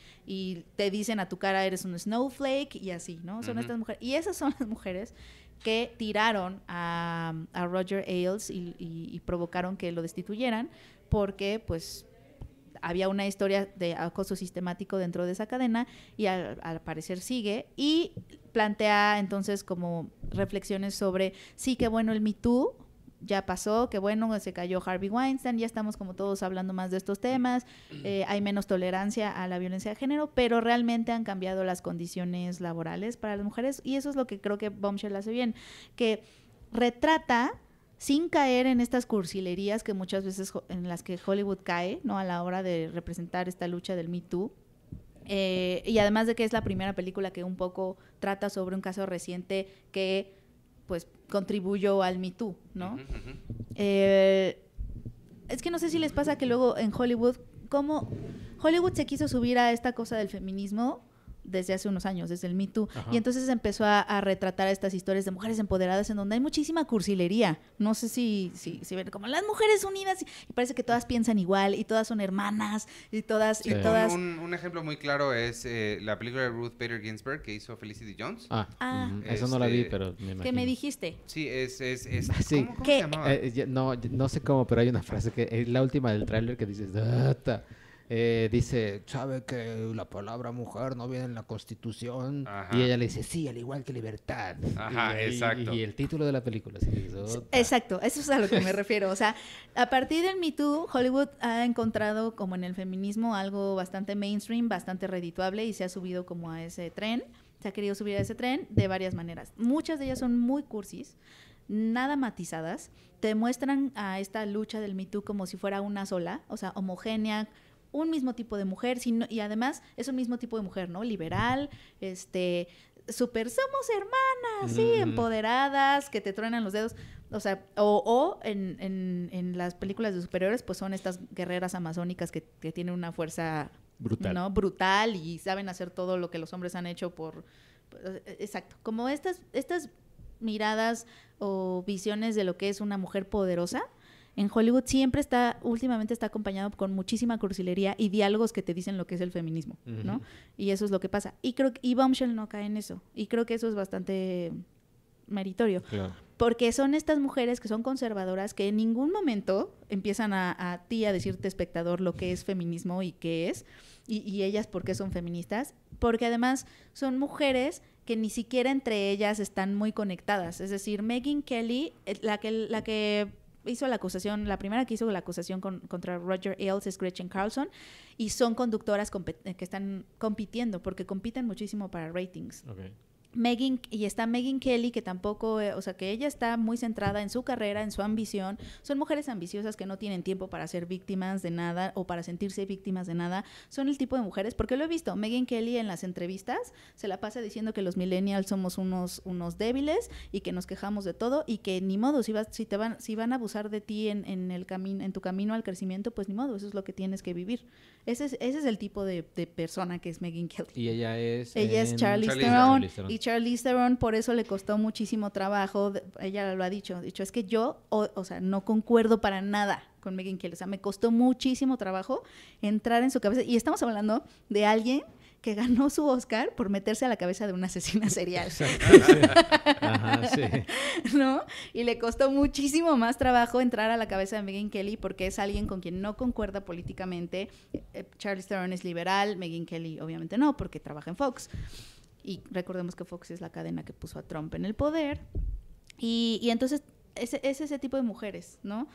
te dicen a tu cara eres un snowflake y así, ¿no? Son estas mujeres. Y esas son las mujeres que tiraron a, Roger Ailes y provocaron que lo destituyeran porque pues había una historia de acoso sistemático dentro de esa cadena y al, parecer sigue y plantea entonces como reflexiones sobre, sí, que bueno el Me Too, ya pasó, qué bueno, se cayó Harvey Weinstein, ya estamos como todos hablando más de estos temas, eh, hay menos tolerancia a la violencia de género, pero realmente han cambiado las condiciones laborales para las mujeres y eso es lo que creo que Bombshell hace bien, que retrata sin caer en estas cursilerías que muchas veces en las que Hollywood cae, ¿no? A la hora de representar esta lucha del Me Too. Eh, y además de que es la primera película que un poco trata sobre un caso reciente que, pues, contribuyó al Me Too, ¿no? Eh, es que no sé si les pasa que luego en Hollywood, ¿cómo? Hollywood se quiso subir a esta cosa del feminismo desde hace unos años, desde el Me Too. Y entonces empezó a, retratar estas historias de mujeres empoderadas en donde hay muchísima cursilería. No sé si, si, si ven como las mujeres unidas y parece que todas piensan igual y todas son hermanas y todas... Y todas... Un, ejemplo muy claro es eh, la película de Ruth Bader Ginsburg que hizo Felicity Jones. Ah, ah. eso este, no la vi, pero me imagino. ¿Qué me dijiste? Sí, es... es, es no, sé cómo, pero hay una frase que es eh, la última del tráiler que dices... Eh, dice, sabe que la palabra mujer no viene en la constitución. Y ella le dice, sí, al igual que libertad. Ajá, y, exacto. Y, el título de la película. exacto, eso es a lo que me refiero. O sea, a partir del Me Too, Hollywood ha encontrado como en el feminismo algo bastante mainstream, bastante redituable y se ha subido como a ese tren. Se ha querido subir a ese tren de varias maneras. Muchas de ellas son muy cursis nada matizadas, te muestran a esta lucha del Me Too como si fuera una sola, o sea, homogénea, un mismo tipo de mujer, y además es un mismo tipo de mujer, ¿no? Liberal, este, super somos hermanas, sí, empoderadas, que te truenan los dedos. O sea, o, o en, en, las películas de superiores, pues son estas guerreras amazónicas que, que tienen una fuerza brutal. ¿no? brutal y saben hacer todo lo que los hombres han hecho por... Exacto, como estas, estas miradas o visiones de lo que es una mujer poderosa, en Hollywood siempre está, últimamente está acompañado con muchísima cursilería y diálogos que te dicen lo que es el feminismo, ¿no? Y eso es lo que pasa. Y creo que y Bombshell no cae en eso. Y creo que eso es bastante meritorio. Porque son estas mujeres que son conservadoras que en ningún momento empiezan a, ti a decirte espectador lo que es feminismo y qué es, y, ellas por qué son feministas, porque además son mujeres que ni siquiera entre ellas están muy conectadas. Es decir, Megan Kelly, eh, la que, la que hizo la acusación, la primera que hizo la acusación contra Roger Ailes es Gretchen Carlson, y son conductoras que están compitiendo, porque compiten muchísimo para ratings. Okay y está Megan Kelly, que tampoco, eh, o sea, que ella está muy centrada en su carrera, en su ambición. Son mujeres ambiciosas que no tienen tiempo para ser víctimas de nada o para sentirse víctimas de nada. Son el tipo de mujeres, porque lo he visto, Megan Kelly en las entrevistas se la pasa diciendo que los millennials somos unos, unos débiles y que nos quejamos de todo y que ni modo, si, si, te van, si van a abusar de ti en, el camino en tu camino al crecimiento, pues ni modo, eso es lo que tienes que vivir. Ese es, ese es el tipo de, persona que es Megan Kelly. Y ella es... Ella es Charlie stone Charlize Theron por eso le costó muchísimo trabajo, ella lo ha dicho, dicho es que yo, o, sea, no concuerdo para nada con Megan Kelly, o sea, me costó muchísimo trabajo entrar en su cabeza y estamos hablando de alguien que ganó su Oscar por meterse a la cabeza de una asesina serial. Ajá, sí. ¿No? Y le costó muchísimo más trabajo entrar a la cabeza de Megan Kelly porque es alguien con quien no concuerda políticamente. Eh, Charlie Theron es liberal, Megan Kelly obviamente no, porque trabaja en Fox. Y recordemos que Fox es la cadena que puso a Trump en el poder. Y, y entonces es, ese tipo de mujeres, ¿no?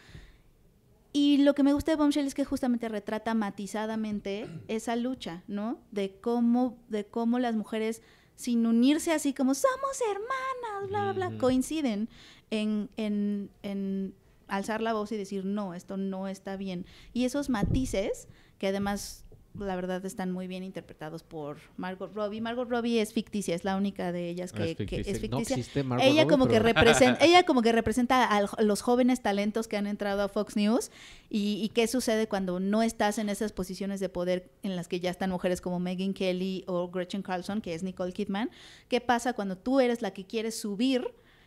Y lo que me gusta de Bombshell es que justamente retrata matizadamente esa lucha, ¿no? De cómo, de cómo las mujeres, sin unirse así como somos hermanas, bla, bla, bla, coinciden en, en, en alzar la voz y decir, no, esto no está bien. Y esos matices, que además la verdad están muy bien interpretados por Margot Robbie. Margot Robbie es ficticia, es la única de ellas ah, que es ficticia. ella como que representa, ella como que representa a los jóvenes talentos que han entrado a Fox News y, qué sucede cuando no estás en esas posiciones de poder en las que ya están mujeres como Megan Kelly o Gretchen Carlson, que es Nicole Kidman. ¿Qué pasa cuando tú eres la que quieres subir?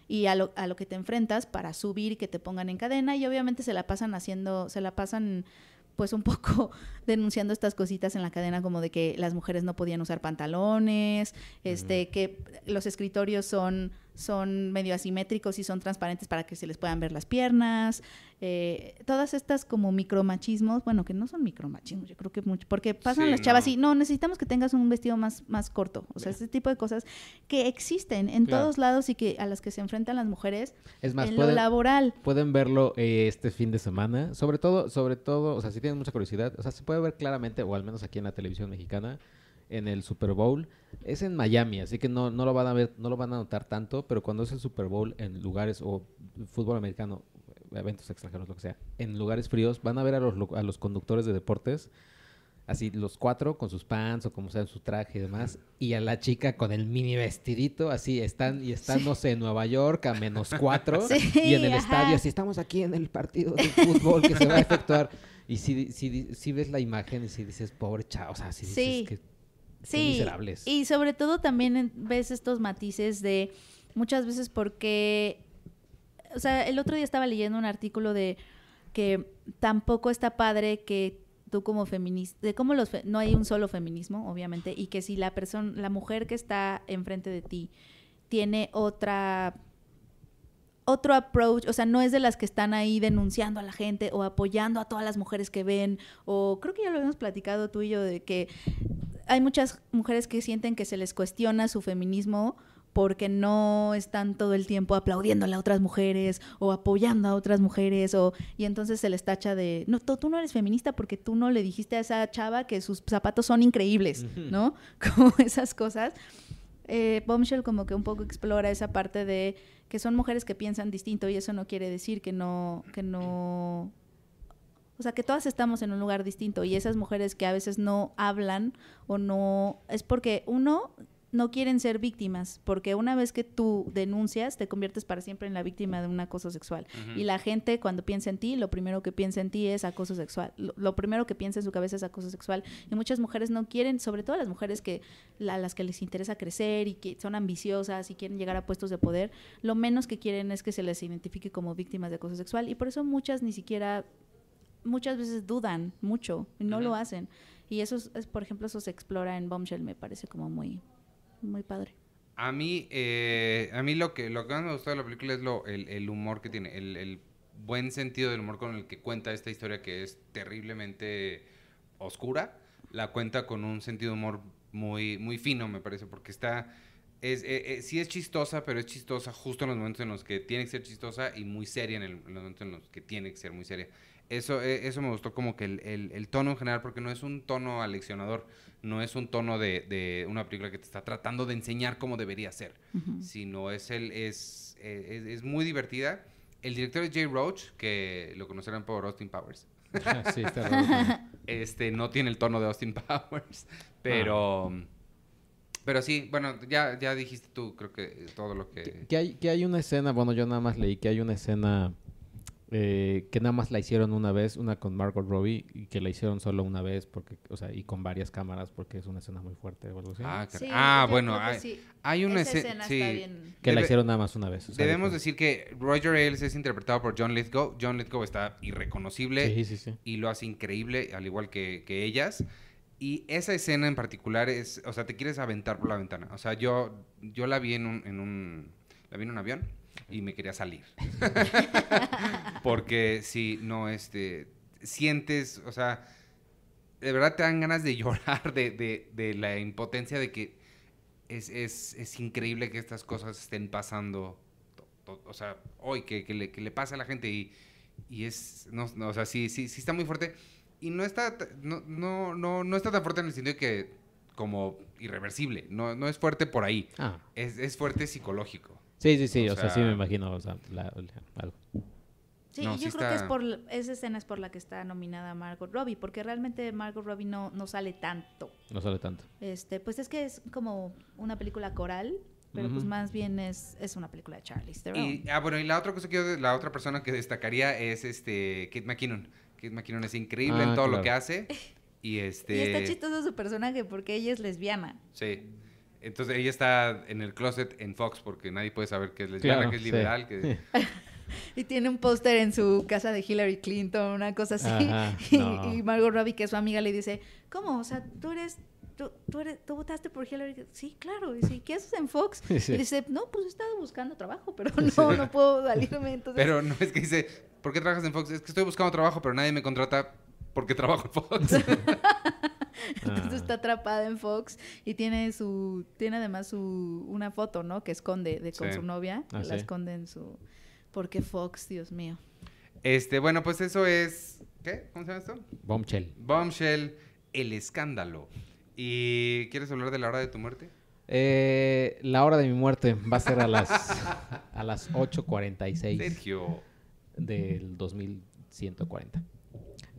y a lo, a lo que te enfrentas para subir y que te pongan en cadena y obviamente se la pasan haciendo, se la pasan pues un poco denunciando estas cositas en la cadena como de que las mujeres no podían usar pantalones, este, que los escritorios son son medio asimétricos y son transparentes para que se les puedan ver las piernas. Eh, todas estas como micromachismos, bueno, que no son micromachismos, yo creo que mucho, porque pasan las chavas y no, necesitamos que tengas un vestido más, más corto. O sea, este tipo de cosas que existen en todos lados y que a las que se enfrentan las mujeres es más, en pueden, lo laboral. Pueden verlo eh, este fin de semana, sobre todo, sobre todo, o sea, si tienen mucha curiosidad, o sea, se puede ver claramente, o al menos aquí en la televisión mexicana, en el Super Bowl es en Miami, así que no, no, lo van a ver, no lo van a notar tanto, pero cuando es el Super Bowl en lugares o fútbol americano, eventos extranjeros, lo que sea, en lugares fríos, van a ver a los, a los conductores de deportes, así los cuatro con sus pants o como sea, en su traje y demás, y a la chica con el mini vestidito, así están, y están, no sé, en Nueva York a menos cuatro, y en el estadio, así estamos aquí en el partido de fútbol que se va a efectuar. Y si, si, si ves la imagen y si dices, pobre chao, o sea, si dices que Sí. Miserables. Y sobre todo también ves estos matices de muchas veces porque, o sea, el otro día estaba leyendo un artículo de que tampoco está padre que tú como feminista, de cómo los no hay un solo feminismo, obviamente, y que si la persona, la mujer que está enfrente de ti tiene otra otro approach, o sea, no es de las que están ahí denunciando a la gente o apoyando a todas las mujeres que ven, o creo que ya lo habíamos platicado tú y yo de que hay muchas mujeres que sienten que se les cuestiona su feminismo porque no están todo el tiempo aplaudiéndole a otras mujeres o apoyando a otras mujeres o y entonces se les tacha de no tú, no eres feminista porque tú no le dijiste a esa chava que sus zapatos son increíbles no como esas cosas eh, Bombshell como que un poco explora esa parte de que son mujeres que piensan distinto y eso no quiere decir que no que no o sea, que todas estamos en un lugar distinto y esas mujeres que a veces no hablan o no, es porque uno no quieren ser víctimas, porque una vez que tú denuncias, te conviertes para siempre en la víctima de un acoso sexual. Y la gente cuando piensa en ti, lo primero que piensa en ti es acoso sexual. Lo, primero que piensa en su cabeza es acoso sexual. Y muchas mujeres no quieren, sobre todo las mujeres que las que les interesa crecer y que son ambiciosas y quieren llegar a puestos de poder, lo menos que quieren es que se les identifique como víctimas de acoso sexual. Y por eso muchas ni siquiera muchas veces dudan mucho y no lo hacen. Y eso, es, por ejemplo, eso se explora en Bombshell, me parece como muy, muy padre. A mí, eh, a mí lo que lo que más me gusta de la película es lo, el, el humor que tiene, el, el, buen sentido del humor con el que cuenta esta historia que es terriblemente oscura. La cuenta con un sentido de humor muy, muy fino, me parece, porque está es, eh, eh, sí es chistosa, pero es chistosa justo en los momentos en los que tiene que ser chistosa y muy seria en, en los momentos en los que tiene que ser muy seria eso, e, eso me gustó como que el, tono en general, porque no es un tono aleccionador, no es un tono de, una película que te está tratando de enseñar cómo debería ser, sino es, el, e, es, es, muy divertida. El director es Jay Roach, que lo conocerán por Austin Powers. sí, Este, no tiene el tono de Austin Powers, pero... Pero sí, bueno, ya, ya dijiste tú, creo que todo lo que... hay, que hay una escena, bueno, yo nada más leí que hay una escena eh, que nada más la hicieron una vez, una con Margot Robbie, y que la hicieron solo una vez, porque, o sea, y con varias cámaras, porque es una escena muy fuerte o algo así. Ah, ah bueno, hay, una escena, que la hicieron nada más una vez. debemos decir que Roger Ailes es interpretado por John Lithgow. John Lithgow está irreconocible y lo hace increíble, al igual que, ellas. Y esa escena en particular es, o sea, te quieres aventar por la ventana. O sea, yo, yo la vi en un, en un, la vi en un avión y me quería salir. Porque si no, este, sientes, o sea, de verdad te dan ganas de llorar de, de, la impotencia de que es, es, es, increíble que estas cosas estén pasando, o sea, hoy, que, le, pasa a la gente y, y es, no, o sea, sí, sí, sí está muy fuerte. Y no está, no, está tan fuerte en el sentido de que como irreversible, no, no es fuerte por ahí, ah. es fuerte psicológico. Sí, sí, sí, o, sea, sí me imagino o algo. Sí, yo creo que por, esa escena es por la que está nominada Margot Robbie, porque realmente Margot Robbie no, sale tanto. No sale tanto. Este, pues es que es como una película coral, pero pues más bien es, es una película de Charlie Theron. ah, bueno, y la otra cosa que la otra persona que destacaría es este Kate McKinnon. Kate McKinnon es increíble en ah, todo lo que hace. Y este. Y está este chistoso su personaje porque ella es lesbiana. Sí. Entonces ella está en el closet en Fox porque nadie puede saber que es lesbiana, que es liberal, que... y tiene un póster en su casa de Hillary Clinton, una cosa así. y, Margot Robbie, que es su amiga, le dice, ¿cómo? O sea, tú eres... Tú, tú, eres, tú votaste por Hillary. Sí, claro. Y dice, ¿qué haces en Fox? Y dice, no, pues he estado buscando trabajo, pero no, no puedo salirme. Entonces... Pero no, es que dice, ¿por qué trabajas en Fox? Es que estoy buscando trabajo, pero nadie me contrata porque trabajo en Fox. Entonces ah. está atrapada en Fox y tiene su tiene además su una foto, ¿no? que esconde de con su novia, ah, la esconde en su porque Fox, Dios mío. Este, bueno, pues eso es ¿qué? ¿Cómo se llama esto? Bombshell. Bombshell, el escándalo. ¿Y quieres hablar de la hora de tu muerte? Eh, la hora de mi muerte va a ser a las a las 8:46. Sergio del 2140.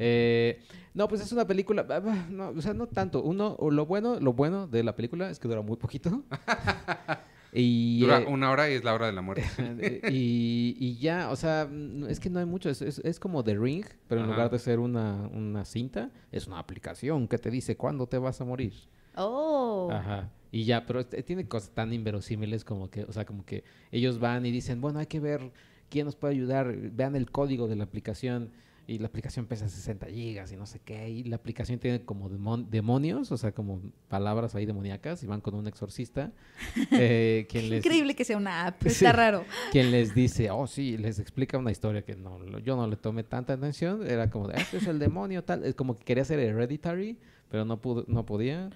Eh, no, pues es una película, ah, no, o sea, no tanto. Uno, lo bueno, lo bueno de la película es que dura muy poquito. Y, Dura eh, una hora y es la hora de la muerte. Eh, y, y, ya, o sea, mm, es que no hay mucho. Es, es, como The Ring, pero en lugar de ser una, una, cinta, es una aplicación que te dice cuándo te vas a morir. Oh. Ajá. Y ya, pero tiene cosas tan inverosímiles como que, o sea, como que ellos van y dicen, bueno, hay que ver quién nos puede ayudar. Vean el código de la aplicación y la aplicación pesa 60 gigas y no sé qué, y la aplicación tiene como demonios, o sea, como palabras ahí demoníacas, y van con un exorcista. Eh, Increíble que sea una app, está raro. Quien les dice, oh sí, les explica una historia que no, yo no le tomé tanta atención, era como, ah, este es el demonio, tal, es como que quería ser hereditary, pero no, pudo, no podía.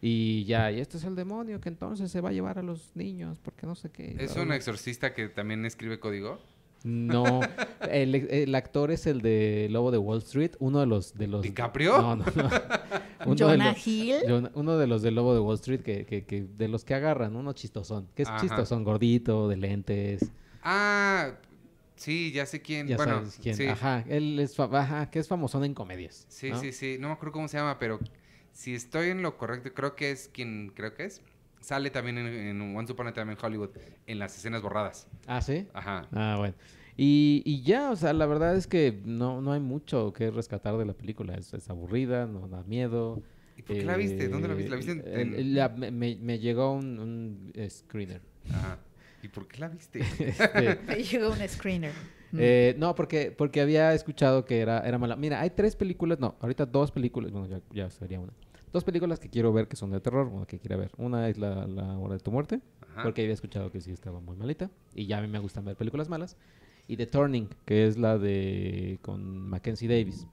Y ya, y este es el demonio que entonces se va a llevar a los niños, porque no sé qué. ¿Es un exorcista que también escribe código? No, el, actor es el de Lobo de Wall Street, uno de los de los DiCaprio. No, no, no. Jonah Hill. Uno de los de Lobo de Wall Street que, que, de los que agarran, uno chistosón, que es chistosón, gordito, de lentes. Ah, sí, ya sé quién. Ya bueno, Ajá, él es ajá, que es famosón en comedias. Sí, sí, sí, no me acuerdo cómo se llama, pero si estoy en lo correcto, creo que es quien creo que es. Sale también en, One Once Upon a Hollywood, en las escenas borradas. Ah, sí. Ajá. Ah, bueno. Y, y ya, o sea, la verdad es que no, hay mucho que rescatar de la película. Es, aburrida, no da miedo. ¿Y por qué la viste? ¿Dónde la viste? ¿La viste en, eh, me, llegó un, screener. Ajá. ¿Y por qué la viste? Este, me llegó un screener. Eh, no, porque, porque había escuchado que era, era mala. Mira, hay tres películas, no, ahorita dos películas, bueno, ya sería una dos películas que quiero ver que son de terror, que quiera ver. Una es la, Hora de tu Muerte, porque había escuchado que sí estaba muy malita, y ya a mí me gustan ver películas malas. Y The Turning, que es la de. con Mackenzie Davis.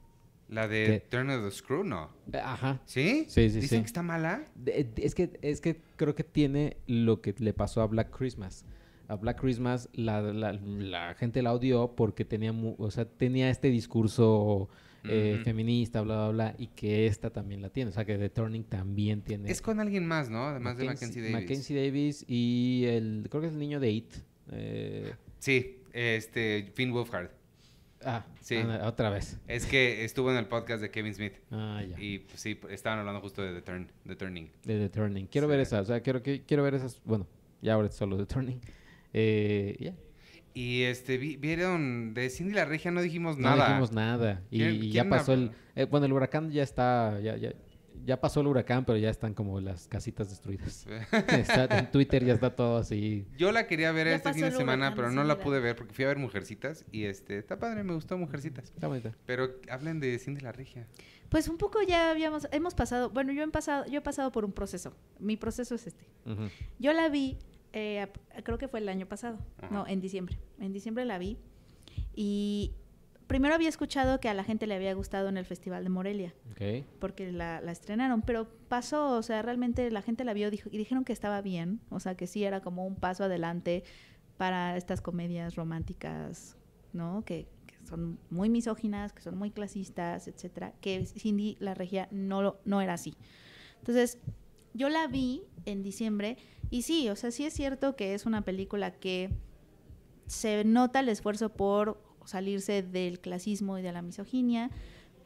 La de Turn of the Screw, ¿no? Eh, ajá. ¿Sí? Sí, sí, ¿Dicen que está mala? es, que, es que creo que tiene lo que le pasó a Black Christmas. A Black Christmas la, la gente la odió porque tenía, o sea, tenía este discurso eh, feminista, bla, bla, bla, y que esta también la tiene. O sea, que The Turning también tiene. Es con alguien más, ¿no? Además de Mackenzie Davis. Mackenzie Davis y el. Creo que es el niño de It. Eh, sí, este. Finn Wolfhard. Ah, sí. otra vez. Es que estuvo en el podcast de Kevin Smith. Ah, ya. Y pues, sí, estaban hablando justo de The, Turning. De The Turning. Quiero ver esa. O sea, quiero, quiero ver esas. Bueno, ya ahora es solo The Turning. Eh, ya. Y este, vieron, de Cindy la Regia no dijimos nada. No dijimos nada. Y, ya pasó el. Eh, bueno, el huracán ya está. Ya, ya, pasó el huracán, pero ya están como las casitas destruidas. en Twitter ya está todo así. Yo la quería ver este fin de semana, pero no la pude ver porque fui a ver Mujercitas. Y este, está padre, me gustó Mujercitas. Está bonita. Pero hablen de Cindy la Regia. Pues un poco ya habíamos, hemos pasado, bueno, yo he pasado, yo he pasado por un proceso. Mi proceso es este. Yo la vi eh, creo que fue el año pasado, no, en diciembre. En diciembre la vi y primero había escuchado que a la gente le había gustado en el Festival de Morelia, porque la, estrenaron, pero pasó, o sea, realmente la gente la vio y dijeron que estaba bien, o sea, que sí era como un paso adelante para estas comedias románticas, ¿no? Que, son muy misóginas, que son muy clasistas, etcétera, que Cindy la Regia no, no era así. Entonces, yo la vi en diciembre y sí, o sea, sí es cierto que es una película que se nota el esfuerzo por salirse del clasismo y de la misoginia,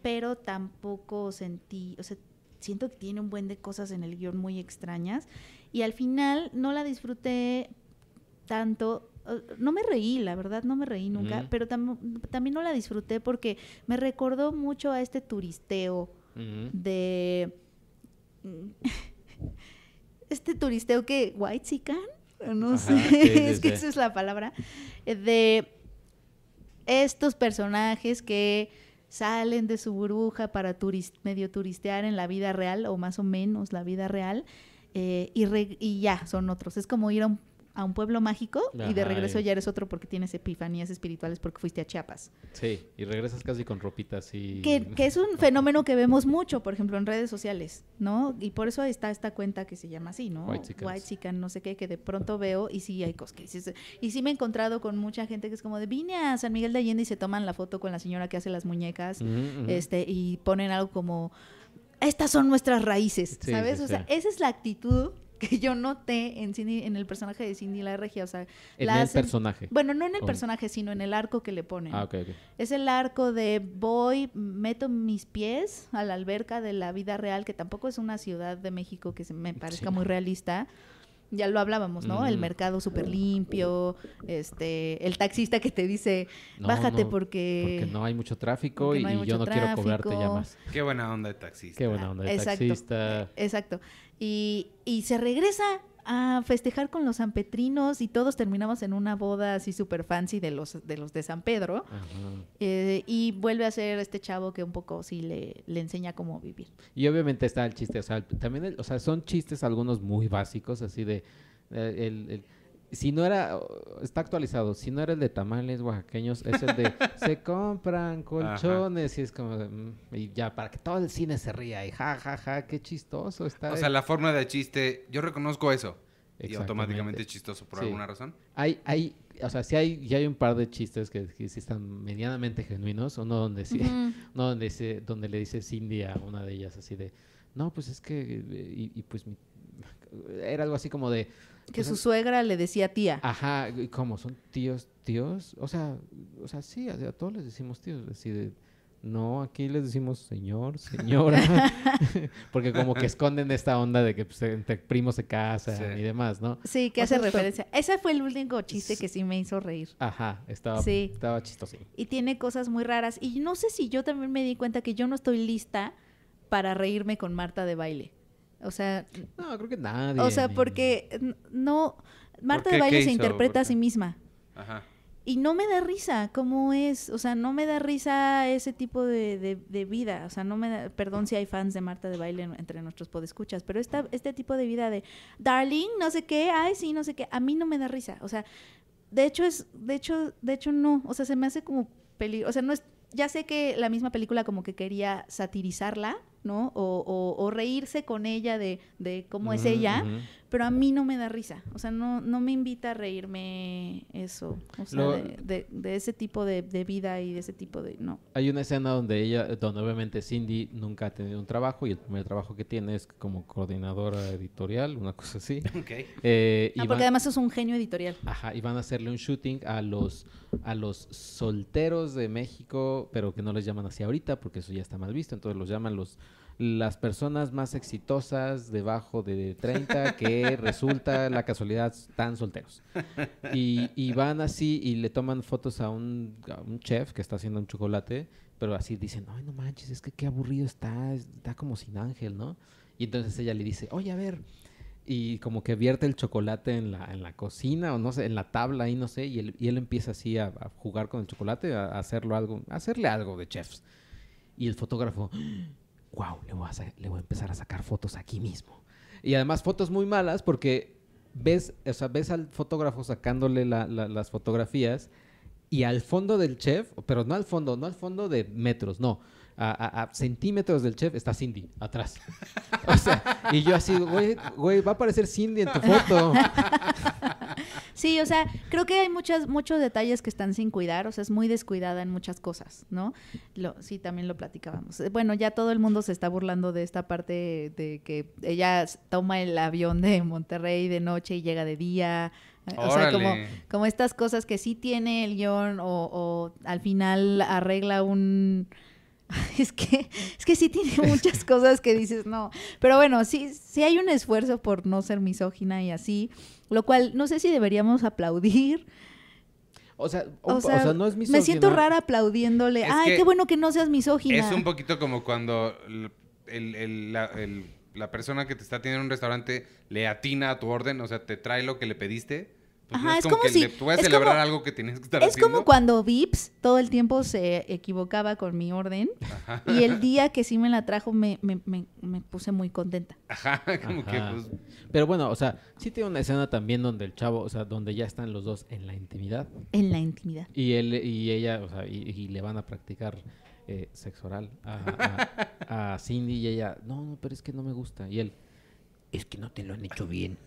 pero tampoco sentí, o sea, siento que tiene un buen de cosas en el guión muy extrañas y al final no la disfruté tanto. No me reí, la verdad, no me reí nunca, pero también no la disfruté porque me recordó mucho a este turisteo de este turisteo que, white chican, no sé, es que esa es la palabra, eh, de estos personajes que salen de su burbuja para medio turistear en la vida real, o más o menos la vida real, eh, y, y ya, son otros. Es como ir a un a un pueblo mágico y de regreso ya eres otro porque tienes epifanías espirituales porque fuiste a Chiapas. Sí, y regresas casi con ropitas y... Que, es un fenómeno que vemos mucho, por ejemplo, en redes sociales, ¿no? Y por eso está esta cuenta que se llama así, ¿no? White, Sican, no sé qué, que de pronto veo y sí hay cosas Y sí me he encontrado con mucha gente que es como de, vine a San Miguel de Allende y se toman la foto con la señora que hace las muñecas este y ponen algo como estas son nuestras raíces, ¿sabes? o sea, esa es la actitud que yo noté en, en el personaje de Cindy la Regia. O sea, en la el personaje. Bueno, no en el personaje, sino en el arco que le ponen. Ah, okay, Es el arco de voy, meto mis pies a la alberca de la vida real, que tampoco es una ciudad de México que se me parezca muy realista ya lo hablábamos, ¿no? El mercado súper limpio, este, el taxista que te dice, bájate porque... Porque no hay mucho tráfico y, yo no quiero cobrarte ya más. Qué buena onda de taxista. Qué buena onda de Exacto. taxista. Eh, exacto. Y, y se regresa a festejar con los sanpetrinos y todos terminamos en una boda así super fancy de los de, los de San Pedro. Eh, y vuelve a ser este chavo que un poco sí le, enseña cómo vivir. Y obviamente está el chiste, o sea, también, o sea, son chistes algunos muy básicos, así de... Eh, el, si no era, está actualizado, si no era el de tamales oaxaqueños, es el de se compran colchones y es como, mm", y ya, para que todo el cine se ría y ja, ja, ja, qué chistoso está. O e sea, la forma de chiste, yo reconozco eso. Y automáticamente es chistoso por alguna razón. Hay, hay, o sea, sí hay, ya hay un par de chistes que, sí están medianamente genuinos, o no donde sí, no donde dice, donde le dice Cindy a una de ellas así de, no, pues es que, y, pues era algo así como de, que su suegra le decía tía. Ajá, ¿y ¿cómo? ¿Son tíos, tíos? O sea, o sea sí, a, todos les decimos tíos, No, aquí les decimos señor, señora, porque como que esconden esta onda de que pues, entre primos se casan y demás, ¿no? Sí, que hace referencia. Ese fue el único chiste que sí me hizo reír. Ajá, estaba, estaba chistoso. Y tiene cosas muy raras. Y no sé si yo también me di cuenta que yo no estoy lista para reírme con Marta de baile. O sea. No, creo que nadie. O sea, porque no. Marta de Baile se interpreta a sí misma. Ajá. Y no me da risa cómo es, o sea, no me da risa ese tipo de, vida, o sea, no me perdón si hay fans de Marta de Baile entre nuestros podescuchas, pero esta, este tipo de vida de, darling, no sé qué, ay, sí, no sé qué, a mí no me da risa, o sea, de hecho es, de hecho, de hecho no, o sea, se me hace como peligro, o sea, no es, ya sé que la misma película como que quería satirizarla, ¿no? O, o, reírse con ella de, cómo es ella, pero a mí no me da risa, o sea, no, no me invita a reírme eso, o sea, de, de, ese tipo de, vida y de ese tipo de, no. Hay una escena donde ella, donde obviamente Cindy nunca ha tenido un trabajo y el primer trabajo que tiene es como coordinadora editorial, una cosa así. Eh, ah, porque además es un genio editorial. Ajá, y van a hacerle un shooting a los, a los solteros de México, pero que no les llaman así ahorita porque eso ya está mal visto, entonces los llaman los las personas más exitosas debajo de 30 que resulta la casualidad tan solteros. Y, van así y le toman fotos a un, chef que está haciendo un chocolate, pero así dicen, ay, no manches, es que qué aburrido está, está como sin ángel, ¿no? Y entonces ella le dice, oye, a ver, y como que vierte el chocolate en la, en la cocina o no sé, en la tabla ahí, no sé, y él, empieza así a, jugar con el chocolate, a, hacerlo algo, a hacerle algo de chefs. Y el fotógrafo, wow, le voy, a empezar a sacar fotos aquí mismo. Y además fotos muy malas porque ves, o sea, ves al fotógrafo sacándole las fotografías y al fondo del chef, pero no al fondo, no al fondo de metros, no. A, centímetros del chef está Cindy atrás. O sea, y yo así, güey, güey, va a aparecer Cindy en tu foto. Sí, o sea, creo que hay muchas, muchos detalles que están sin cuidar, o sea, es muy descuidada en muchas cosas, ¿no? Lo, sí, también lo platicábamos. Eh, bueno, ya todo el mundo se está burlando de esta parte de que ella toma el avión de Monterrey de noche y llega de día. Eh, o sea, como, como estas cosas que sí tiene el guión o al final arregla un Es que, es que sí tiene muchas cosas que dices no. Pero bueno, sí, sí hay un esfuerzo por no ser misógina y así, lo cual no sé si deberíamos aplaudir. O sea, no es misógina. Me siento rara aplaudiéndole. Ay, qué bueno que no seas misógina. Es un poquito como cuando la, persona que te está teniendo en un restaurante le atina a tu orden, o sea, te trae lo que le pediste es, como, que si celebrar algo que Es como cuando Vips todo el tiempo se equivocaba con mi orden y el día que sí me la trajo me, me, puse muy contenta. Ajá, como que pues... Pero bueno, o sea, sí tiene una escena también donde el chavo, o sea, donde ya están los dos en la intimidad. En la intimidad. Y él y ella, o sea, y, le van a practicar eh, sexo oral a, Cindy y ella, no, no, pero es que no me gusta. Y él es que no te lo han hecho bien.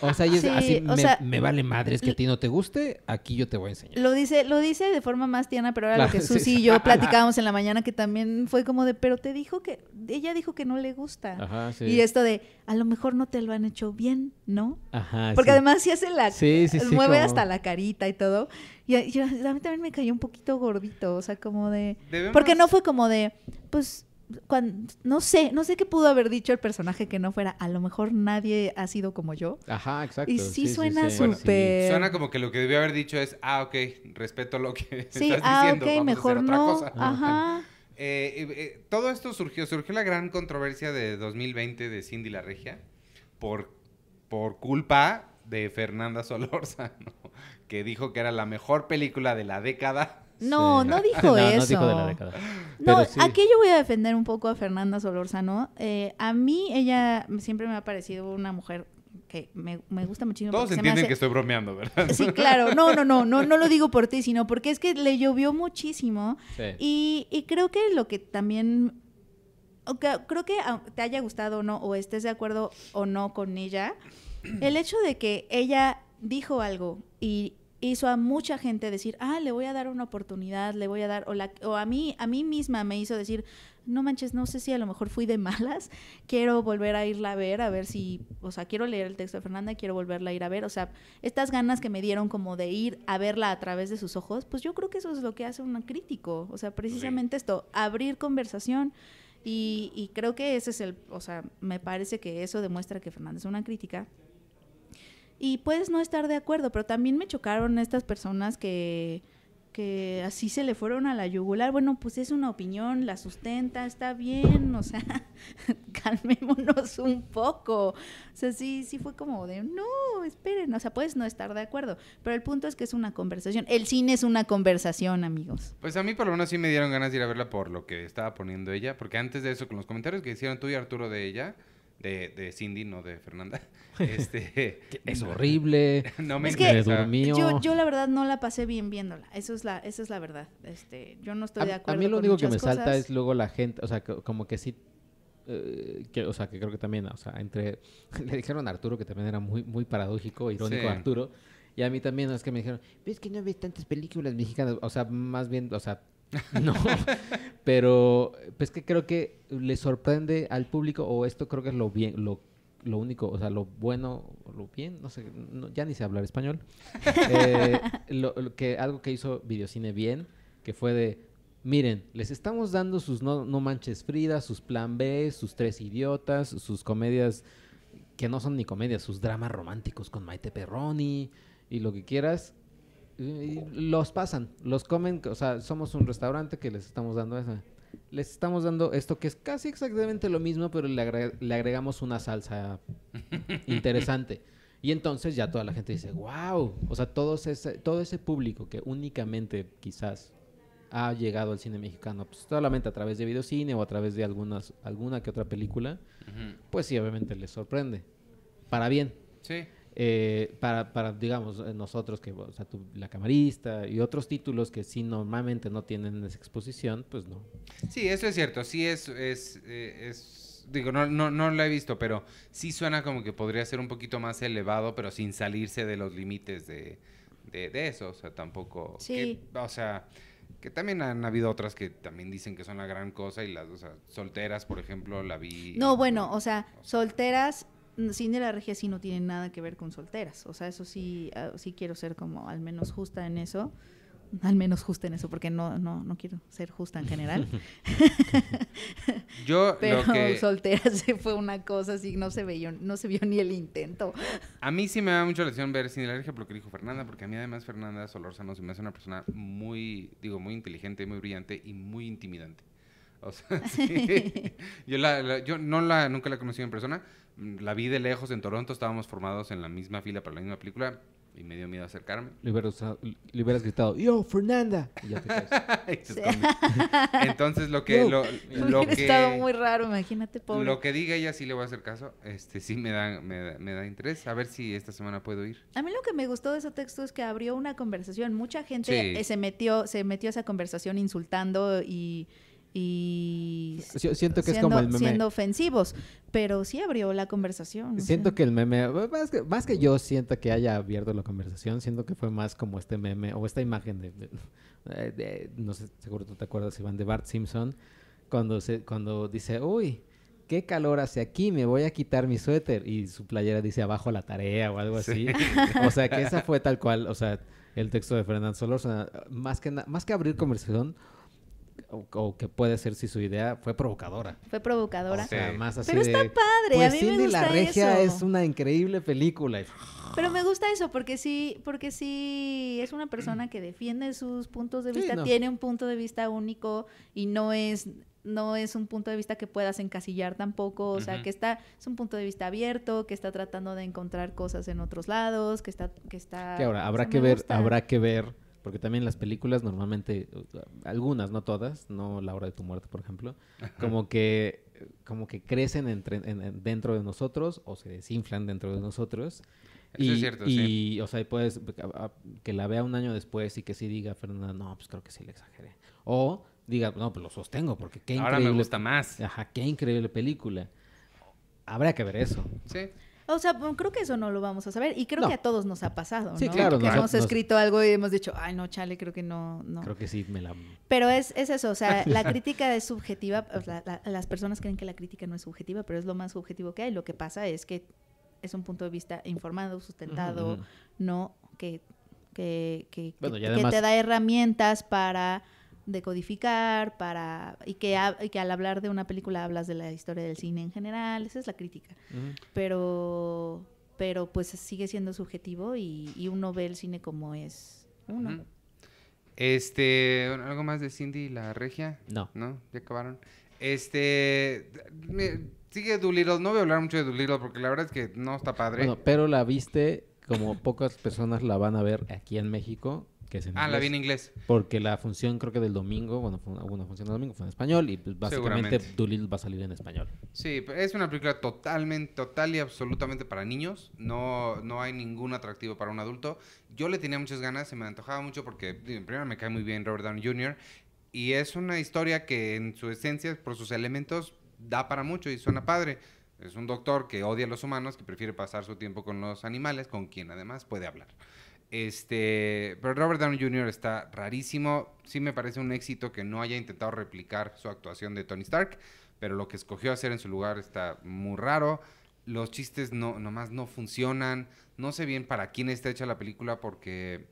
O sea, y es, así me, vale madre, es que a ti no te guste, aquí yo te voy a enseñar. Lo dice, lo dice de forma más tierna, pero era lo que Susi y yo platicábamos en la mañana, que también fue como de, pero te dijo que, ella dijo que no le gusta. Y esto de, a lo mejor no te lo han hecho bien, ¿no? Ajá. Porque además si hace la, mueve hasta la carita y todo. Y, a mí también me cayó un poquito gordito, o sea, como de... Porque no fue como de, pues no sé, no sé qué pudo haber dicho el personaje que no fuera. A lo mejor nadie ha sido como yo. Ajá, exacto. Y sí, suena súper. suena como que lo que debió haber dicho es, ah, ok, respeto lo que estás ah, diciendo. mejor no. Ajá. Eh, eh, todo esto surgió, surgió la gran controversia de 2020 de Cindy la Regia por, por culpa de Fernanda Solorza que dijo que era la mejor película de la década no, no dijo eso. No, aquí yo voy a defender un poco a Fernanda Solórzano. Eh, a mí ella siempre me ha parecido una mujer que me, gusta muchísimo. Todos entienden que estoy bromeando, ¿verdad? Sí, claro. No, no, no, no, no lo digo por ti, sino porque es que le llovió muchísimo. Y, creo que lo que también creo que te haya gustado o no, o estés de acuerdo o no con ella, el hecho de que ella dijo algo y hizo a mucha gente decir, ah, le voy a dar una oportunidad, le voy a dar, o, a, mí, a mí misma me hizo decir, no manches, no sé si a lo mejor fui de malas, quiero volver a irla a ver, a ver si, o sea, quiero leer el texto de Fernanda, quiero volverla a ir a ver, o sea, estas ganas que me dieron como de ir a verla a través de sus ojos, pues yo creo que eso es lo que hace una crítico, o sea, precisamente esto, abrir conversación. Y, y creo que ese es el, o sea, me parece que eso demuestra que Fernanda es una crítica y puedes no estar de acuerdo, pero también me chocaron estas personas que, que así se le fueron a la yugular. Bueno, pues es una opinión, la sustenta, está bien, o sea, calmémonos un poco. O sea, sí, sí fue como de, no, esperen, o sea, puedes no estar de acuerdo, pero el punto es que es una conversación. El cine es una conversación, amigos. Pues a mí por lo menos sí me dieron ganas de ir a verla por lo que estaba poniendo ella, porque antes de eso, con los comentarios que hicieron tú y Arturo de ella, de, Cindy, no de Fernanda. Este, es horrible. no me es yo, la verdad no la pasé bien viéndola. Eso es la, esa es la verdad. Este, yo no estoy de acuerdo. A mí lo único que me salta es luego la gente, o sea, como que sí eh, o sea, que creo que también, o sea, entre, le dijeron a Arturo, que también era muy, muy paradójico, irónico Arturo, y a mí también, es que me dijeron, ves que no ves tantas películas mexicanas, o sea, más bien, o sea, No, pero pues que creo que le sorprende al público o esto creo que es lo bien, lo, lo único, o sea, lo bueno, lo bien, no sé, ya ni sé hablar español, eh, lo, que algo que hizo Videocine bien, que fue de, miren, les estamos dando sus no, no manches Frida, sus plan B, sus tres idiotas, sus comedias que no son ni comedias, sus dramas románticos con Maite Perroni y lo que quieras, los pasan, los comen, o sea, somos un restaurante que les estamos dando eso. Les estamos dando esto que es casi exactamente lo mismo, pero le, agregamos una salsa interesante. Y entonces ya toda la gente dice, wow, o sea, todo ese, todo ese público que únicamente quizás ha llegado al cine mexicano, pues, solamente a través de videocine o a través de algunas, alguna que otra película, pues sí, obviamente les sorprende. Para bien. Sí. Eh, para, digamos, eh, nosotros, que, la camarista y otros títulos que sí normalmente no tienen esa exposición, pues no. Sí, eso es cierto, sí es, es, eh, digo, no, no, no lo he visto, pero sí suena como que podría ser un poquito más elevado, pero sin salirse de los límites de, de, eso, o sea, tampoco... Sí. Que, o sea, que también han habido otras que también dicen que son la gran cosa y las, o sea, solteras, por ejemplo, la vi... No, bueno, o sea, solteras Cindy la Regia sí no tiene nada que ver con solteras. O sea, eso sí, ah, sí quiero ser como al menos justa en eso. Al menos justa en eso, porque no, no, no quiero ser justa en general. yo Pero lo soltera se fue una cosa así, no se vio, no se vio ni el intento. A mí sí me da mucha lección ver Cindy la Regia por lo que dijo Fernanda, porque a mí además Fernanda Solórzano se me hace una persona muy, digo, muy inteligente, muy brillante y muy intimidante. yo, la, yo no la, nunca la conocí en persona. La vi de lejos en Toronto. Estábamos formados en la misma fila para la misma película. Y me dio miedo acercarme. Le hubieras, gritado, yo, Fernanda. Y ya te Entonces, lo que... Yo. Lo, estado muy raro, imagínate, Lo que diga ella sí le voy a hacer caso. Este, sí me da, me, interés. A ver si esta semana puedo ir. A mí lo que me gustó de ese texto es que abrió una conversación. Mucha gente se, metió, se metió a esa conversación insultando y y siento que siendo, es como siendo ofensivos, pero sí abrió la conversación. Siento que el meme, más que, yo siento que haya abierto la conversación, siento que fue más como este meme o esta imagen eh, de, no sé, seguro tú te acuerdas, Iván, de Bart Simpson, cuando, se, cuando dice, uy, qué calor hace aquí, me voy a quitar mi suéter y su playera dice abajo la tarea o algo así. O sea, que esa fue tal cual, o sea, el texto de Fernando Solórzano más que, más que abrir conversación, o, que puede ser si su idea fue provocadora. Fue provocadora. O sea, más así Pero está padre, a pues me la Regia es una increíble película. Pero me gusta eso porque sí, porque sí es una persona que defiende sus puntos de vista, tiene un punto de vista único y no es no es un punto de vista que puedas encasillar tampoco, o sea, que está es un punto de vista abierto, que está tratando de encontrar cosas en otros lados, que está que está Que ahora habrá que ver, habrá que ver porque también las películas normalmente, algunas, no todas, no La hora de tu muerte, por ejemplo, como que, como que crecen dentro de nosotros o se desinflan dentro de nosotros. y, es cierto, y, o sea, puedes que la vea un año después y que sí diga, Fernanda, no, pues creo que sí le exageré. O diga, no, pues lo sostengo porque qué increíble. Ahora me gusta más. Ajá, qué increíble película. Habrá que ver eso. Sí. O sea, creo que eso no lo vamos a saber y creo que a todos nos ha pasado, sí, Claro, que hemos escrito algo y hemos dicho, ay, no, chale, creo que no, no. Creo que sí me la... Pero es, es eso, o sea, la crítica es subjetiva, las personas creen que la crítica no es subjetiva, pero es lo más subjetivo que hay. Lo que pasa es que es un punto de vista informado, sustentado, ¿no? Que, que, te da herramientas para codificar para y que, al hablar de una película hablas de la historia del cine en general, esa es la crítica. Pero pero pues sigue siendo subjetivo y, uno ve el cine como es uno. Este, algo más de Cindy y la regia? No. ¿No? Ya acabaron. Este, sigue Doolittle, no voy a hablar mucho de Doolittle porque la verdad es que no está padre. pero la viste como pocas personas la van a ver aquí en México Ah, la vi en inglés. Porque la función creo que del domingo, bueno, fue ah, función del domingo fue en español y pues, básicamente Doolittle va a salir en español. Sí, es una película totalmente, total y absolutamente para niños. No, hay ningún atractivo para un adulto. Yo le tenía muchas ganas, se me antojaba mucho porque primero me cae muy bien Robert Downey Jr. Y es una historia que en su esencia, por sus elementos, da para mucho y suena padre. Es un doctor que odia a los humanos, que prefiere pasar su tiempo con los animales, con quien además puede hablar. Este, pero Robert Downey Jr. está rarísimo. Sí me parece un éxito que no haya intentado replicar su actuación de Tony Stark, pero lo que escogió hacer en su lugar está muy raro. Los chistes no, nomás no funcionan. No sé bien para quién está hecha la película porque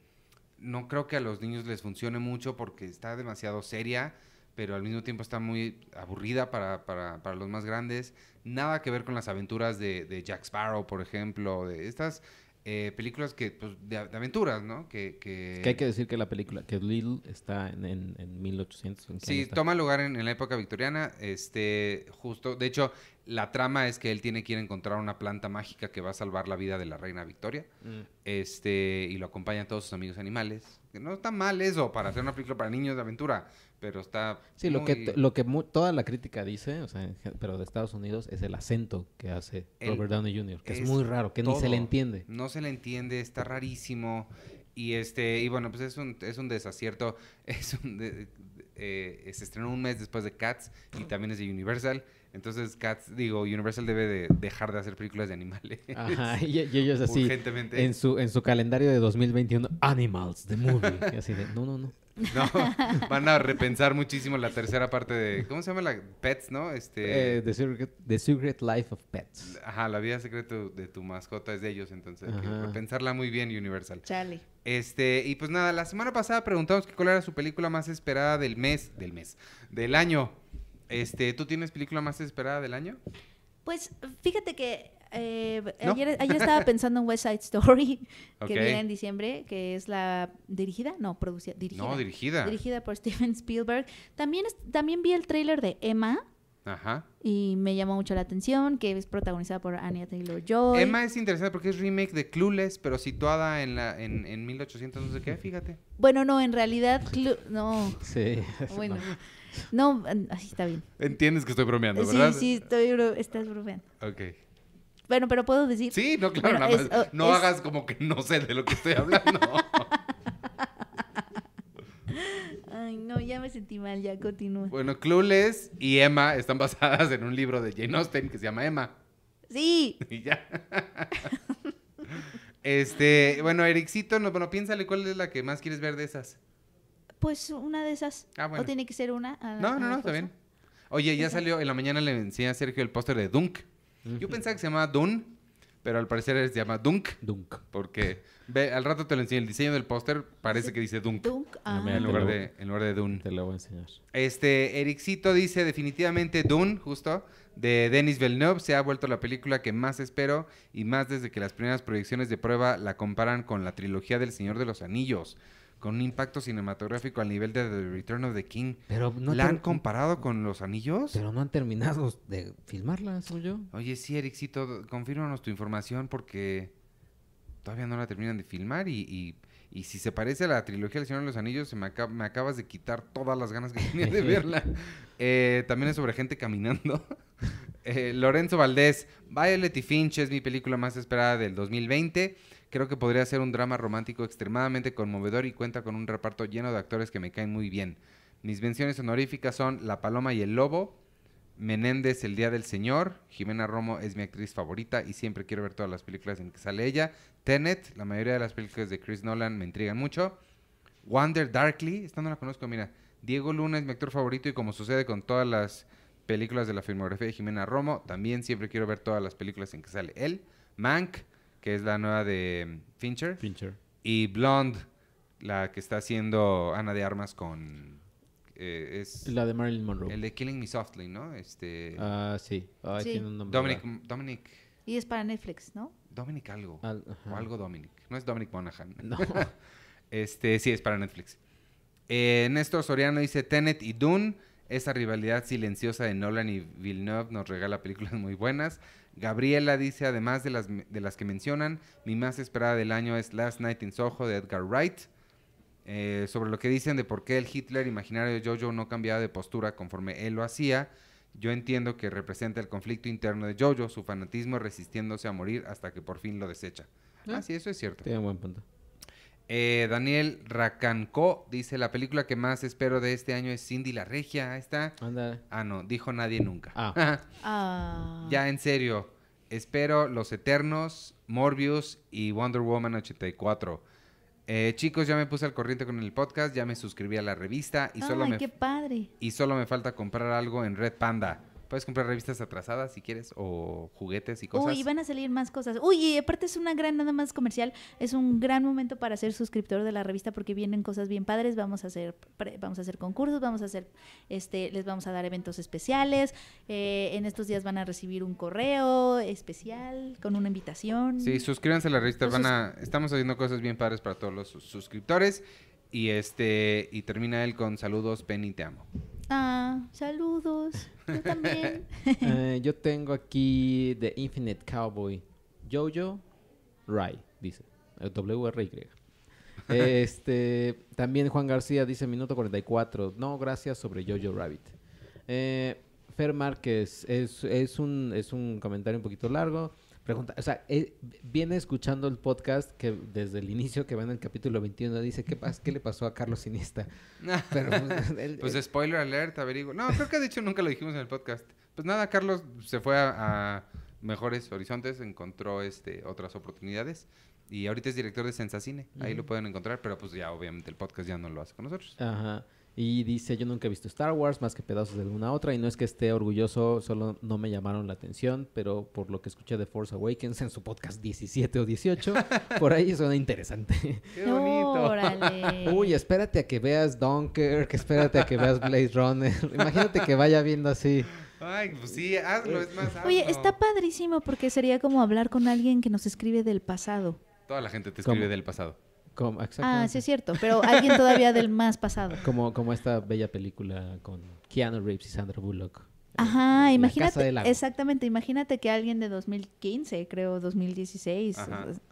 no creo que a los niños les funcione mucho porque está demasiado seria, pero al mismo tiempo está muy aburrida para, para, para los más grandes. Nada que ver con las aventuras de, de Jack Sparrow, por ejemplo, de estas eh, películas que, pues, de, aventuras, ¿no? Que, que... hay que decir que la película, que Little está en, en, 1800. sí, toma lugar en, la época victoriana, este, justo, de hecho, la trama es que él tiene que ir a encontrar una planta mágica que va a salvar la vida de la reina Victoria, mm. este, y lo acompañan todos sus amigos animales. no está mal eso para hacer una película para niños de aventura, pero está. Sí, lo que, lo que toda la crítica dice, o sea, pero de Estados Unidos, es el acento que hace Robert Downey Jr., que es, muy raro, que no se le entiende. No se le entiende, está rarísimo. Y este, y bueno, pues es un, es un desacierto. Es eh, se estrenó un mes después de Cats y también es de Universal. Entonces, Cats, digo, Universal debe de dejar de hacer películas de animales. Ajá, y, ellos así. En su, en su calendario de 2021, Animals, the movie. así de, no, no, no. No, van a repensar muchísimo la tercera parte de. ¿Cómo se llama la Pets, no? Este... Eh, the, secret, Life of Pets. Ajá, la vida secreta de tu mascota es de ellos, entonces repensarla muy bien, Universal. Charlie. Este, y pues nada, la semana pasada preguntamos cuál era su película más esperada del mes, del mes, del año. Este, ¿tú tienes película más esperada del año? Pues fíjate que eh, ayer, estaba pensando en West Side Story, que viene en diciembre, que es la dirigida, no, producida, dirigida. dirigida. por Steven Spielberg. También, también vi el tráiler de Emma. Y me llamó mucho la atención que es protagonizada por Anya Taylor Joy. Emma es interesante porque es remake de Clueless, pero situada en la en, en 1800 no sé qué, fíjate. Bueno, no, en realidad no. Sí. Bueno. No, así está bien. Entiendes que estoy bromeando, ¿verdad? Sí, sí, estoy estás bromeando. Ok. Bueno, pero puedo decir. Sí, no, claro, nada más. Oh, no hagas como que no sé de lo que estoy hablando. Ay, no, ya me sentí mal, ya continúa. Bueno, Clueless y Emma están basadas en un libro de Jane Austen que se llama Emma. Sí. Y ya. este, bueno, Ericito, no, bueno, piénsale cuál es la que más quieres ver de esas. Pues una de esas. Ah, bueno. O tiene que ser una. no, no, no, está bien. Oye, ya salió, en la mañana le enseñé a Sergio el póster de Dunk. Yo pensaba que se llamaba Dune, pero al parecer se llama Dunk. Dunk. Porque ve, al rato te lo enseño. El diseño del póster parece que dice Dunk. Dunk. En, ah. lugar de, en Te lo voy a enseñar. Este, ericcito dice definitivamente Dune, justo, de Denis Villeneuve. Se ha vuelto la película que más espero y más desde que las primeras proyecciones de prueba la comparan con la trilogía del Señor de los Anillos con un impacto cinematográfico al nivel de The Return of the King. Pero no ¿La han comparado con Los Anillos? Pero no han terminado de filmarla, soy yo. Oye, sí, Ericito, confírmanos tu información porque todavía no la terminan de filmar y, y, si se parece a la trilogía El Señor de los Anillos, se me, acabas de quitar todas las ganas que tenía de verla. Eh, también es sobre gente caminando. Eh, Lorenzo Valdés, Violet y Finch es mi película más esperada del 2020. Creo que podría ser un drama romántico extremadamente conmovedor y cuenta con un reparto lleno de actores que me caen muy bien. Mis menciones honoríficas son La Paloma y el Lobo, Menéndez El Día del Señor, Jimena Romo es mi actriz favorita y siempre quiero ver todas las películas en que sale ella, Tenet, la mayoría de las películas de Chris Nolan me intrigan mucho, Wonder Darkly, esta no la conozco, mira, Diego Luna es mi actor favorito y como sucede con todas las películas de la filmografía de Jimena Romo, también siempre quiero ver todas las películas en que sale él, Mank, que es la nueva de Fincher. Fincher. Y Blonde, la que está haciendo Ana de Armas con... Eh, es la de Marilyn Monroe. El de Killing Me Softly, ¿no? Este... Ah, sí. Ah, Tiene un nombre Dominic, Dominic... Y es para Netflix, ¿no? Dominic algo. o algo Dominic. No es Dominic Monaghan. No. este, sí, es para Netflix. Eh, Néstor Soriano dice Tenet y Dune. Esa rivalidad silenciosa de Nolan y Villeneuve nos regala películas muy buenas. Gabriela dice, además de las, de las que mencionan, mi más esperada del año es Last Night in Soho de Edgar Wright. Eh, sobre lo que dicen de por qué el Hitler imaginario de Jojo no cambiaba de postura conforme él lo hacía, yo entiendo que representa el conflicto interno de Jojo, su fanatismo resistiéndose a morir hasta que por fin lo desecha. Ah, sí, eso es cierto. Tiene buen punto. Eh, Daniel Racancó dice: La película que más espero de este año es Cindy la Regia. Ahí está. Ah, no, dijo nadie nunca. Ah. Ah. Ya, en serio. Espero Los Eternos, Morbius y Wonder Woman 84. Eh, chicos, ya me puse al corriente con el podcast, ya me suscribí a la revista padre. y solo me falta comprar algo en Red Panda. Puedes comprar revistas atrasadas si quieres o juguetes y cosas. Uy, van a salir más cosas. Uy, y aparte es una gran, nada más comercial, es un gran momento para ser suscriptor de la revista porque vienen cosas bien padres. Vamos a hacer, vamos a hacer concursos, vamos a hacer, este, les vamos a dar eventos especiales. Eh, en estos días van a recibir un correo especial con una invitación. Sí, suscríbanse a la revista. Van a, estamos haciendo cosas bien padres para todos los suscriptores. Y este, y termina él con saludos, Penny, te amo. Saludos. Yo también. Eh, yo tengo aquí The Infinite Cowboy. Jojo Ray dice. w Este, también Juan García dice minuto 44. No, gracias sobre Jojo Rabbit. Eh, Fer Márquez, es, es, un, es un comentario un poquito largo pregunta. O sea, eh, viene escuchando el podcast que desde el inicio que va en el capítulo 21 dice, ¿qué, qué le pasó a Carlos Sinista. pues, pues eh, spoiler alert, averiguo. No, creo que de hecho nunca lo dijimos en el podcast. Pues nada, Carlos se fue a, mejores horizontes, encontró este, otras oportunidades. Y ahorita es director de cine ahí lo pueden encontrar, pero pues ya obviamente el podcast ya no lo hace con nosotros. Ajá. Y dice, yo nunca he visto Star Wars más que pedazos de alguna otra y no es que esté orgulloso, solo no me llamaron la atención, pero por lo que escuché de Force Awakens en su podcast 17 o 18, por ahí suena interesante. ¡Qué bonito! Uy, espérate a que veas Dunkirk, espérate a que veas Blade Runner. Imagínate que vaya viendo así. Ay, pues sí, hazlo, es más Oye, está padrísimo porque sería como hablar con alguien que nos escribe del pasado. Toda la gente te escribe del pasado ah, sí es cierto, pero alguien todavía del más pasado. Como, como esta bella película con Keanu Reeves y Sandra Bullock. Ajá, imagínate, exactamente, imagínate que alguien de 2015, creo, 2016,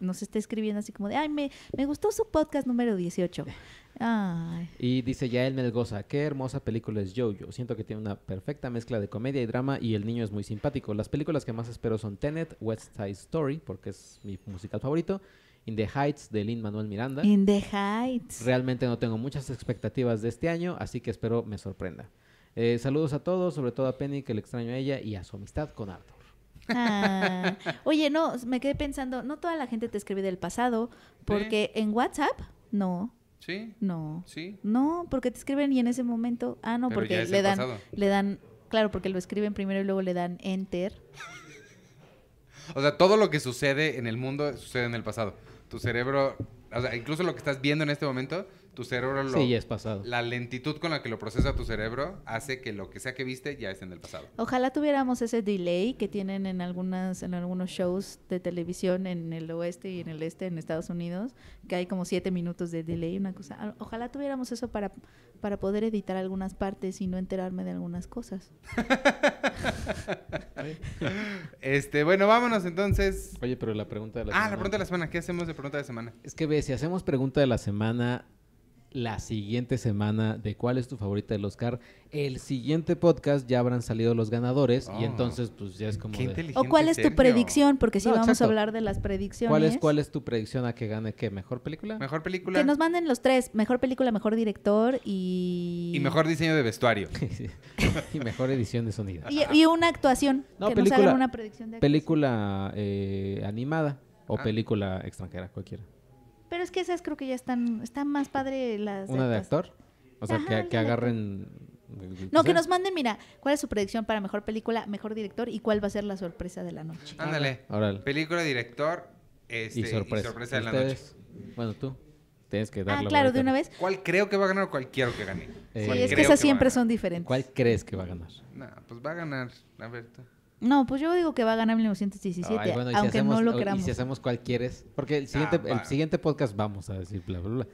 nos esté escribiendo así como de, ay, me, gustó su podcast número 18. Y dice ya Yael Melgoza, qué hermosa película es Jojo. Siento que tiene una perfecta mezcla de comedia y drama y el niño es muy simpático. Las películas que más espero son Tenet, West Side Story, porque es mi musical favorito, In the Heights de Lin Manuel Miranda. In the Heights. Realmente no tengo muchas expectativas de este año, así que espero me sorprenda. Eh, saludos a todos, sobre todo a Penny, que le extraño a ella, y a su amistad con Arthur. Ah. Oye, no, me quedé pensando, no toda la gente te escribe del pasado, porque en WhatsApp, no. ¿Sí? No. ¿Sí? No, porque te escriben y en ese momento, ah, no, porque le dan, le dan, claro, porque lo escriben primero y luego le dan enter. o sea, todo lo que sucede en el mundo sucede en el pasado tu cerebro, o sea, incluso lo que estás viendo en este momento, tu cerebro lo... Sí, ya es pasado. La lentitud con la que lo procesa tu cerebro hace que lo que sea que viste ya esté en el pasado. Ojalá tuviéramos ese delay que tienen en, algunas, en algunos shows de televisión en el oeste y en el este en Estados Unidos, que hay como siete minutos de delay, una cosa. Ah, ojalá tuviéramos eso para, para poder editar algunas partes y no enterarme de algunas cosas. este, bueno, vámonos entonces. Oye, pero la pregunta de la semana. Ah, la pregunta de la semana. ¿Qué hacemos de pregunta de semana? Es que ve, si hacemos pregunta de la semana, la siguiente semana de cuál es tu favorita del Oscar. El siguiente podcast ya habrán salido los ganadores y oh, entonces pues ya es como... O cuál es tu predicción, porque sí vamos a hablar de las predicciones. ¿Cuál es, ¿Cuál es tu predicción a que gane qué? ¿Mejor película? Mejor película. Que nos manden los tres, mejor película, mejor director y... Y mejor diseño de vestuario. y mejor edición de sonido. y, una actuación. No, que película, una predicción de Película eh, animada o ah. película extranjera, cualquiera. Pero es que esas creo que ya están, están más padre las... ¿Una de, actor? O sea, que, agarren... No, que nos manden, mira, cuál es su predicción para mejor película, mejor director y cuál va a ser la sorpresa de la noche. Ándale. Órale. Película, director este, y, sorpresa. de la noche. Bueno, tú tienes que darlo Ah, claro, de una vez. ¿Cuál creo que va a ganar o cuál quiero que gane? Eh, sí, es que esas siempre son diferentes. ¿Cuál crees que va a ganar? pues va a ganar, la verdad. No, pues yo digo que va a ganar 1917, aunque no lo queramos. Y si hacemos cuál quieres, porque el ah, siguiente, el siguiente podcast vamos a decir bla, bla, bla.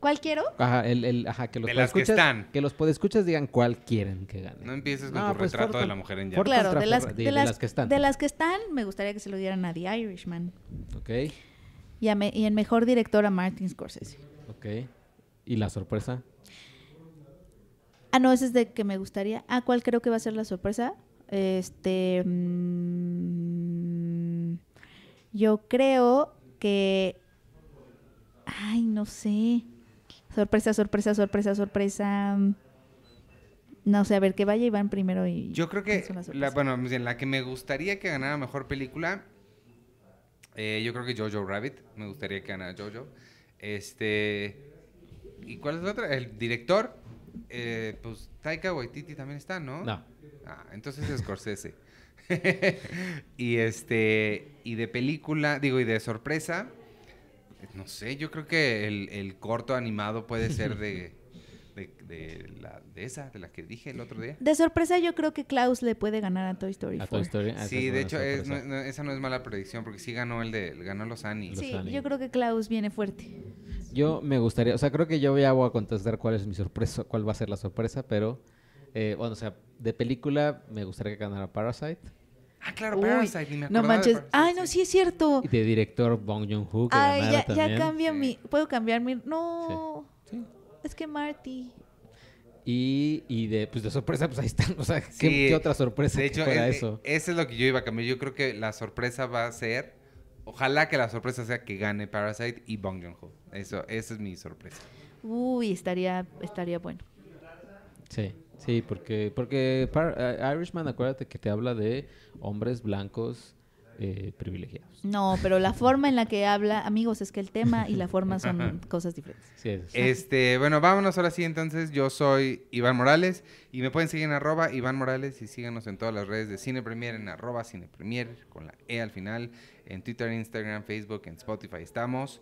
¿Cuál quiero? Ajá, que los podescuchas digan cuál quieren que gane. No empieces con pues retrato de la mujer en llamas. Claro, de las, de, las, que están. De las que están, me gustaría que se lo dieran a The Irishman. Ok. Y, el mejor director a Martin Scorsese. Ok. ¿Y la sorpresa? Ah, no, ese es de que me gustaría. Ah, ¿cuál creo que va a ser la sorpresa? Este. Mm, yo creo que. Ay, no sé. Sorpresa, sorpresa, sorpresa, sorpresa. No sé, a ver, que vaya Iván primero y... Yo creo que, la, bueno, la que me gustaría que ganara Mejor Película, eh, yo creo que Jojo Rabbit, me gustaría que ganara Jojo. Este... ¿Y cuál es la otra? El director, eh, pues Taika Waititi también está, ¿no? No. Ah, entonces es Scorsese. y este, y de película, digo, y de sorpresa, no sé, yo creo que el, corto animado puede ser de, esa, de la que dije el otro día. De sorpresa yo creo que Klaus le puede ganar a Toy Story. Ah, sí, de hecho, esa no es mala predicción, porque sí ganó el de, ganó los Annie. Sí, yo creo que Klaus viene fuerte. Yo me gustaría, o sea, creo que yo ya voy a contestar cuál es mi sorpresa, cuál va a ser la sorpresa, pero... Eh, bueno, o sea, de película me gustaría que ganara Parasite. Ah, claro, Parasite, ni me No manches. no, sí es cierto. Y de director Bong Joon-ho. Ay, ya, ya cambia mi. ¿Puedo cambiar mi.? No. Es que Marty. Y, y, de, pues de sorpresa, pues ahí están. O sea, ¿qué, otra sorpresa de hecho, eso? Eso es lo que yo iba a cambiar. Yo creo que la sorpresa va a ser. Ojalá que la sorpresa sea que gane Parasite y Bong Joon-ho. Eso, esa es mi sorpresa. Uy, estaría, estaría bueno. Sí. Sí, porque, porque eh, Irishman, acuérdate que te habla de hombres blancos eh, privilegiados. No, pero la forma en la que habla, amigos, es que el tema y la forma son cosas diferentes. Este, bueno, vámonos ahora sí entonces. Yo soy Iván Morales y me pueden seguir en arroba Iván Morales y síganos en todas las redes de Cine Premier en arroba Cine Premier con la E al final, en Twitter, Instagram, Facebook, en Spotify estamos.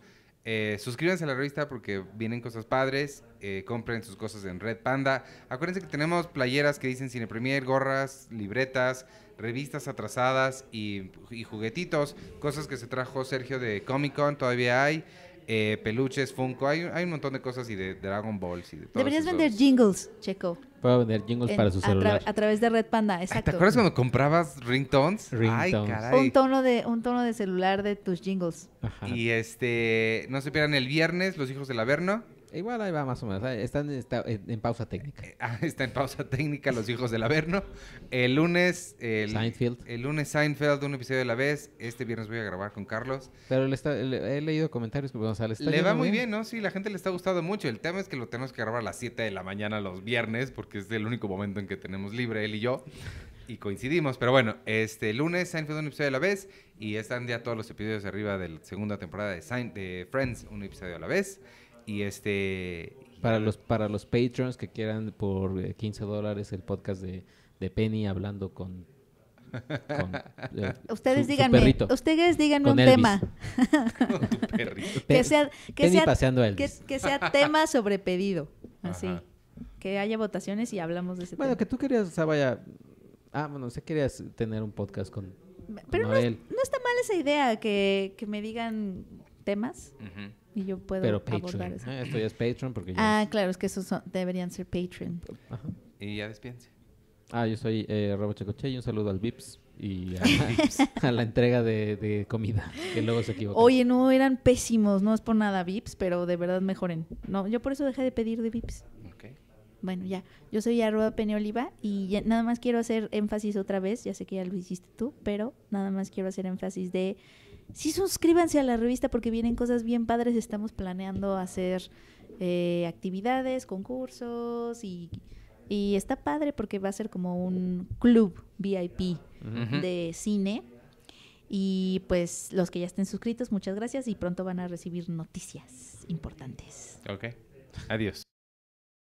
Eh, suscríbanse a la revista porque vienen cosas padres. Eh, compren sus cosas en Red Panda. Acuérdense que tenemos playeras que dicen Cine Premier, gorras, libretas, revistas atrasadas y, y juguetitos. Cosas que se trajo Sergio de Comic Con, todavía hay. Eh, peluches, Funko, hay, un montón de cosas y de Dragon Balls y Deberías vender jingles, Checo. Puedo vender jingles para su celular. A, través de Red Panda, exacto. ¿Te acuerdas cuando comprabas ringtones? Ay, caray. Un tono de un tono de celular de tus jingles. Y este, no se pierdan el viernes Los hijos del Averno. Igual ahí va más o menos. Están está, en pausa técnica. Eh, ah, está en pausa técnica Los Hijos del Averno. El lunes... El, Seinfeld. El lunes Seinfeld, un episodio de la vez. Este viernes voy a grabar con Carlos. Pero he leído comentarios que le, va muy bien. ¿no? Sí, la gente le está gustando mucho. El tema es que lo tenemos que grabar a las 7 de la mañana los viernes porque es el único momento en que tenemos libre él y yo. y coincidimos. Pero bueno, este lunes Seinfeld un episodio a la vez y están ya todos los episodios arriba de la segunda temporada de, de Friends un episodio a la vez. Y este... Para los, para los patrons que quieran por 15 eh, dólares el podcast de, Penny hablando con eh, ustedes, díganme, ustedes díganme, un tema. que sea, que sea, que, sea tema sobre pedido, así. Que haya votaciones y hablamos de ese tema. Bueno, que tú querías, o sea, vaya, ah, bueno, sé querías tener un podcast con Pero No, no, está mal esa idea que, me digan temas. Ajá y yo puedo Pero abordar esto ya es Patreon porque yo Ah, claro, es que esos deberían ser Patreon. Y ya despiense. Ah, yo soy eh, Robo Checoche y un saludo al Vips y a, la entrega de, comida, que luego se equivocó. Oye, no, eran pésimos, no es por nada Vips, pero de verdad mejoren. No, yo por eso dejé de pedir de Vips. Okay. Bueno, ya, yo soy arroba Peneoliva y nada más quiero hacer énfasis otra vez, ya sé que ya lo hiciste tú, pero nada más quiero hacer énfasis de sí suscríbanse a la revista porque vienen cosas bien padres. Estamos planeando hacer eh, actividades, concursos y, y, está padre porque va a ser como un club VIP de cine. Y pues los que ya estén suscritos, muchas gracias y pronto van a recibir noticias importantes. Ok, adiós.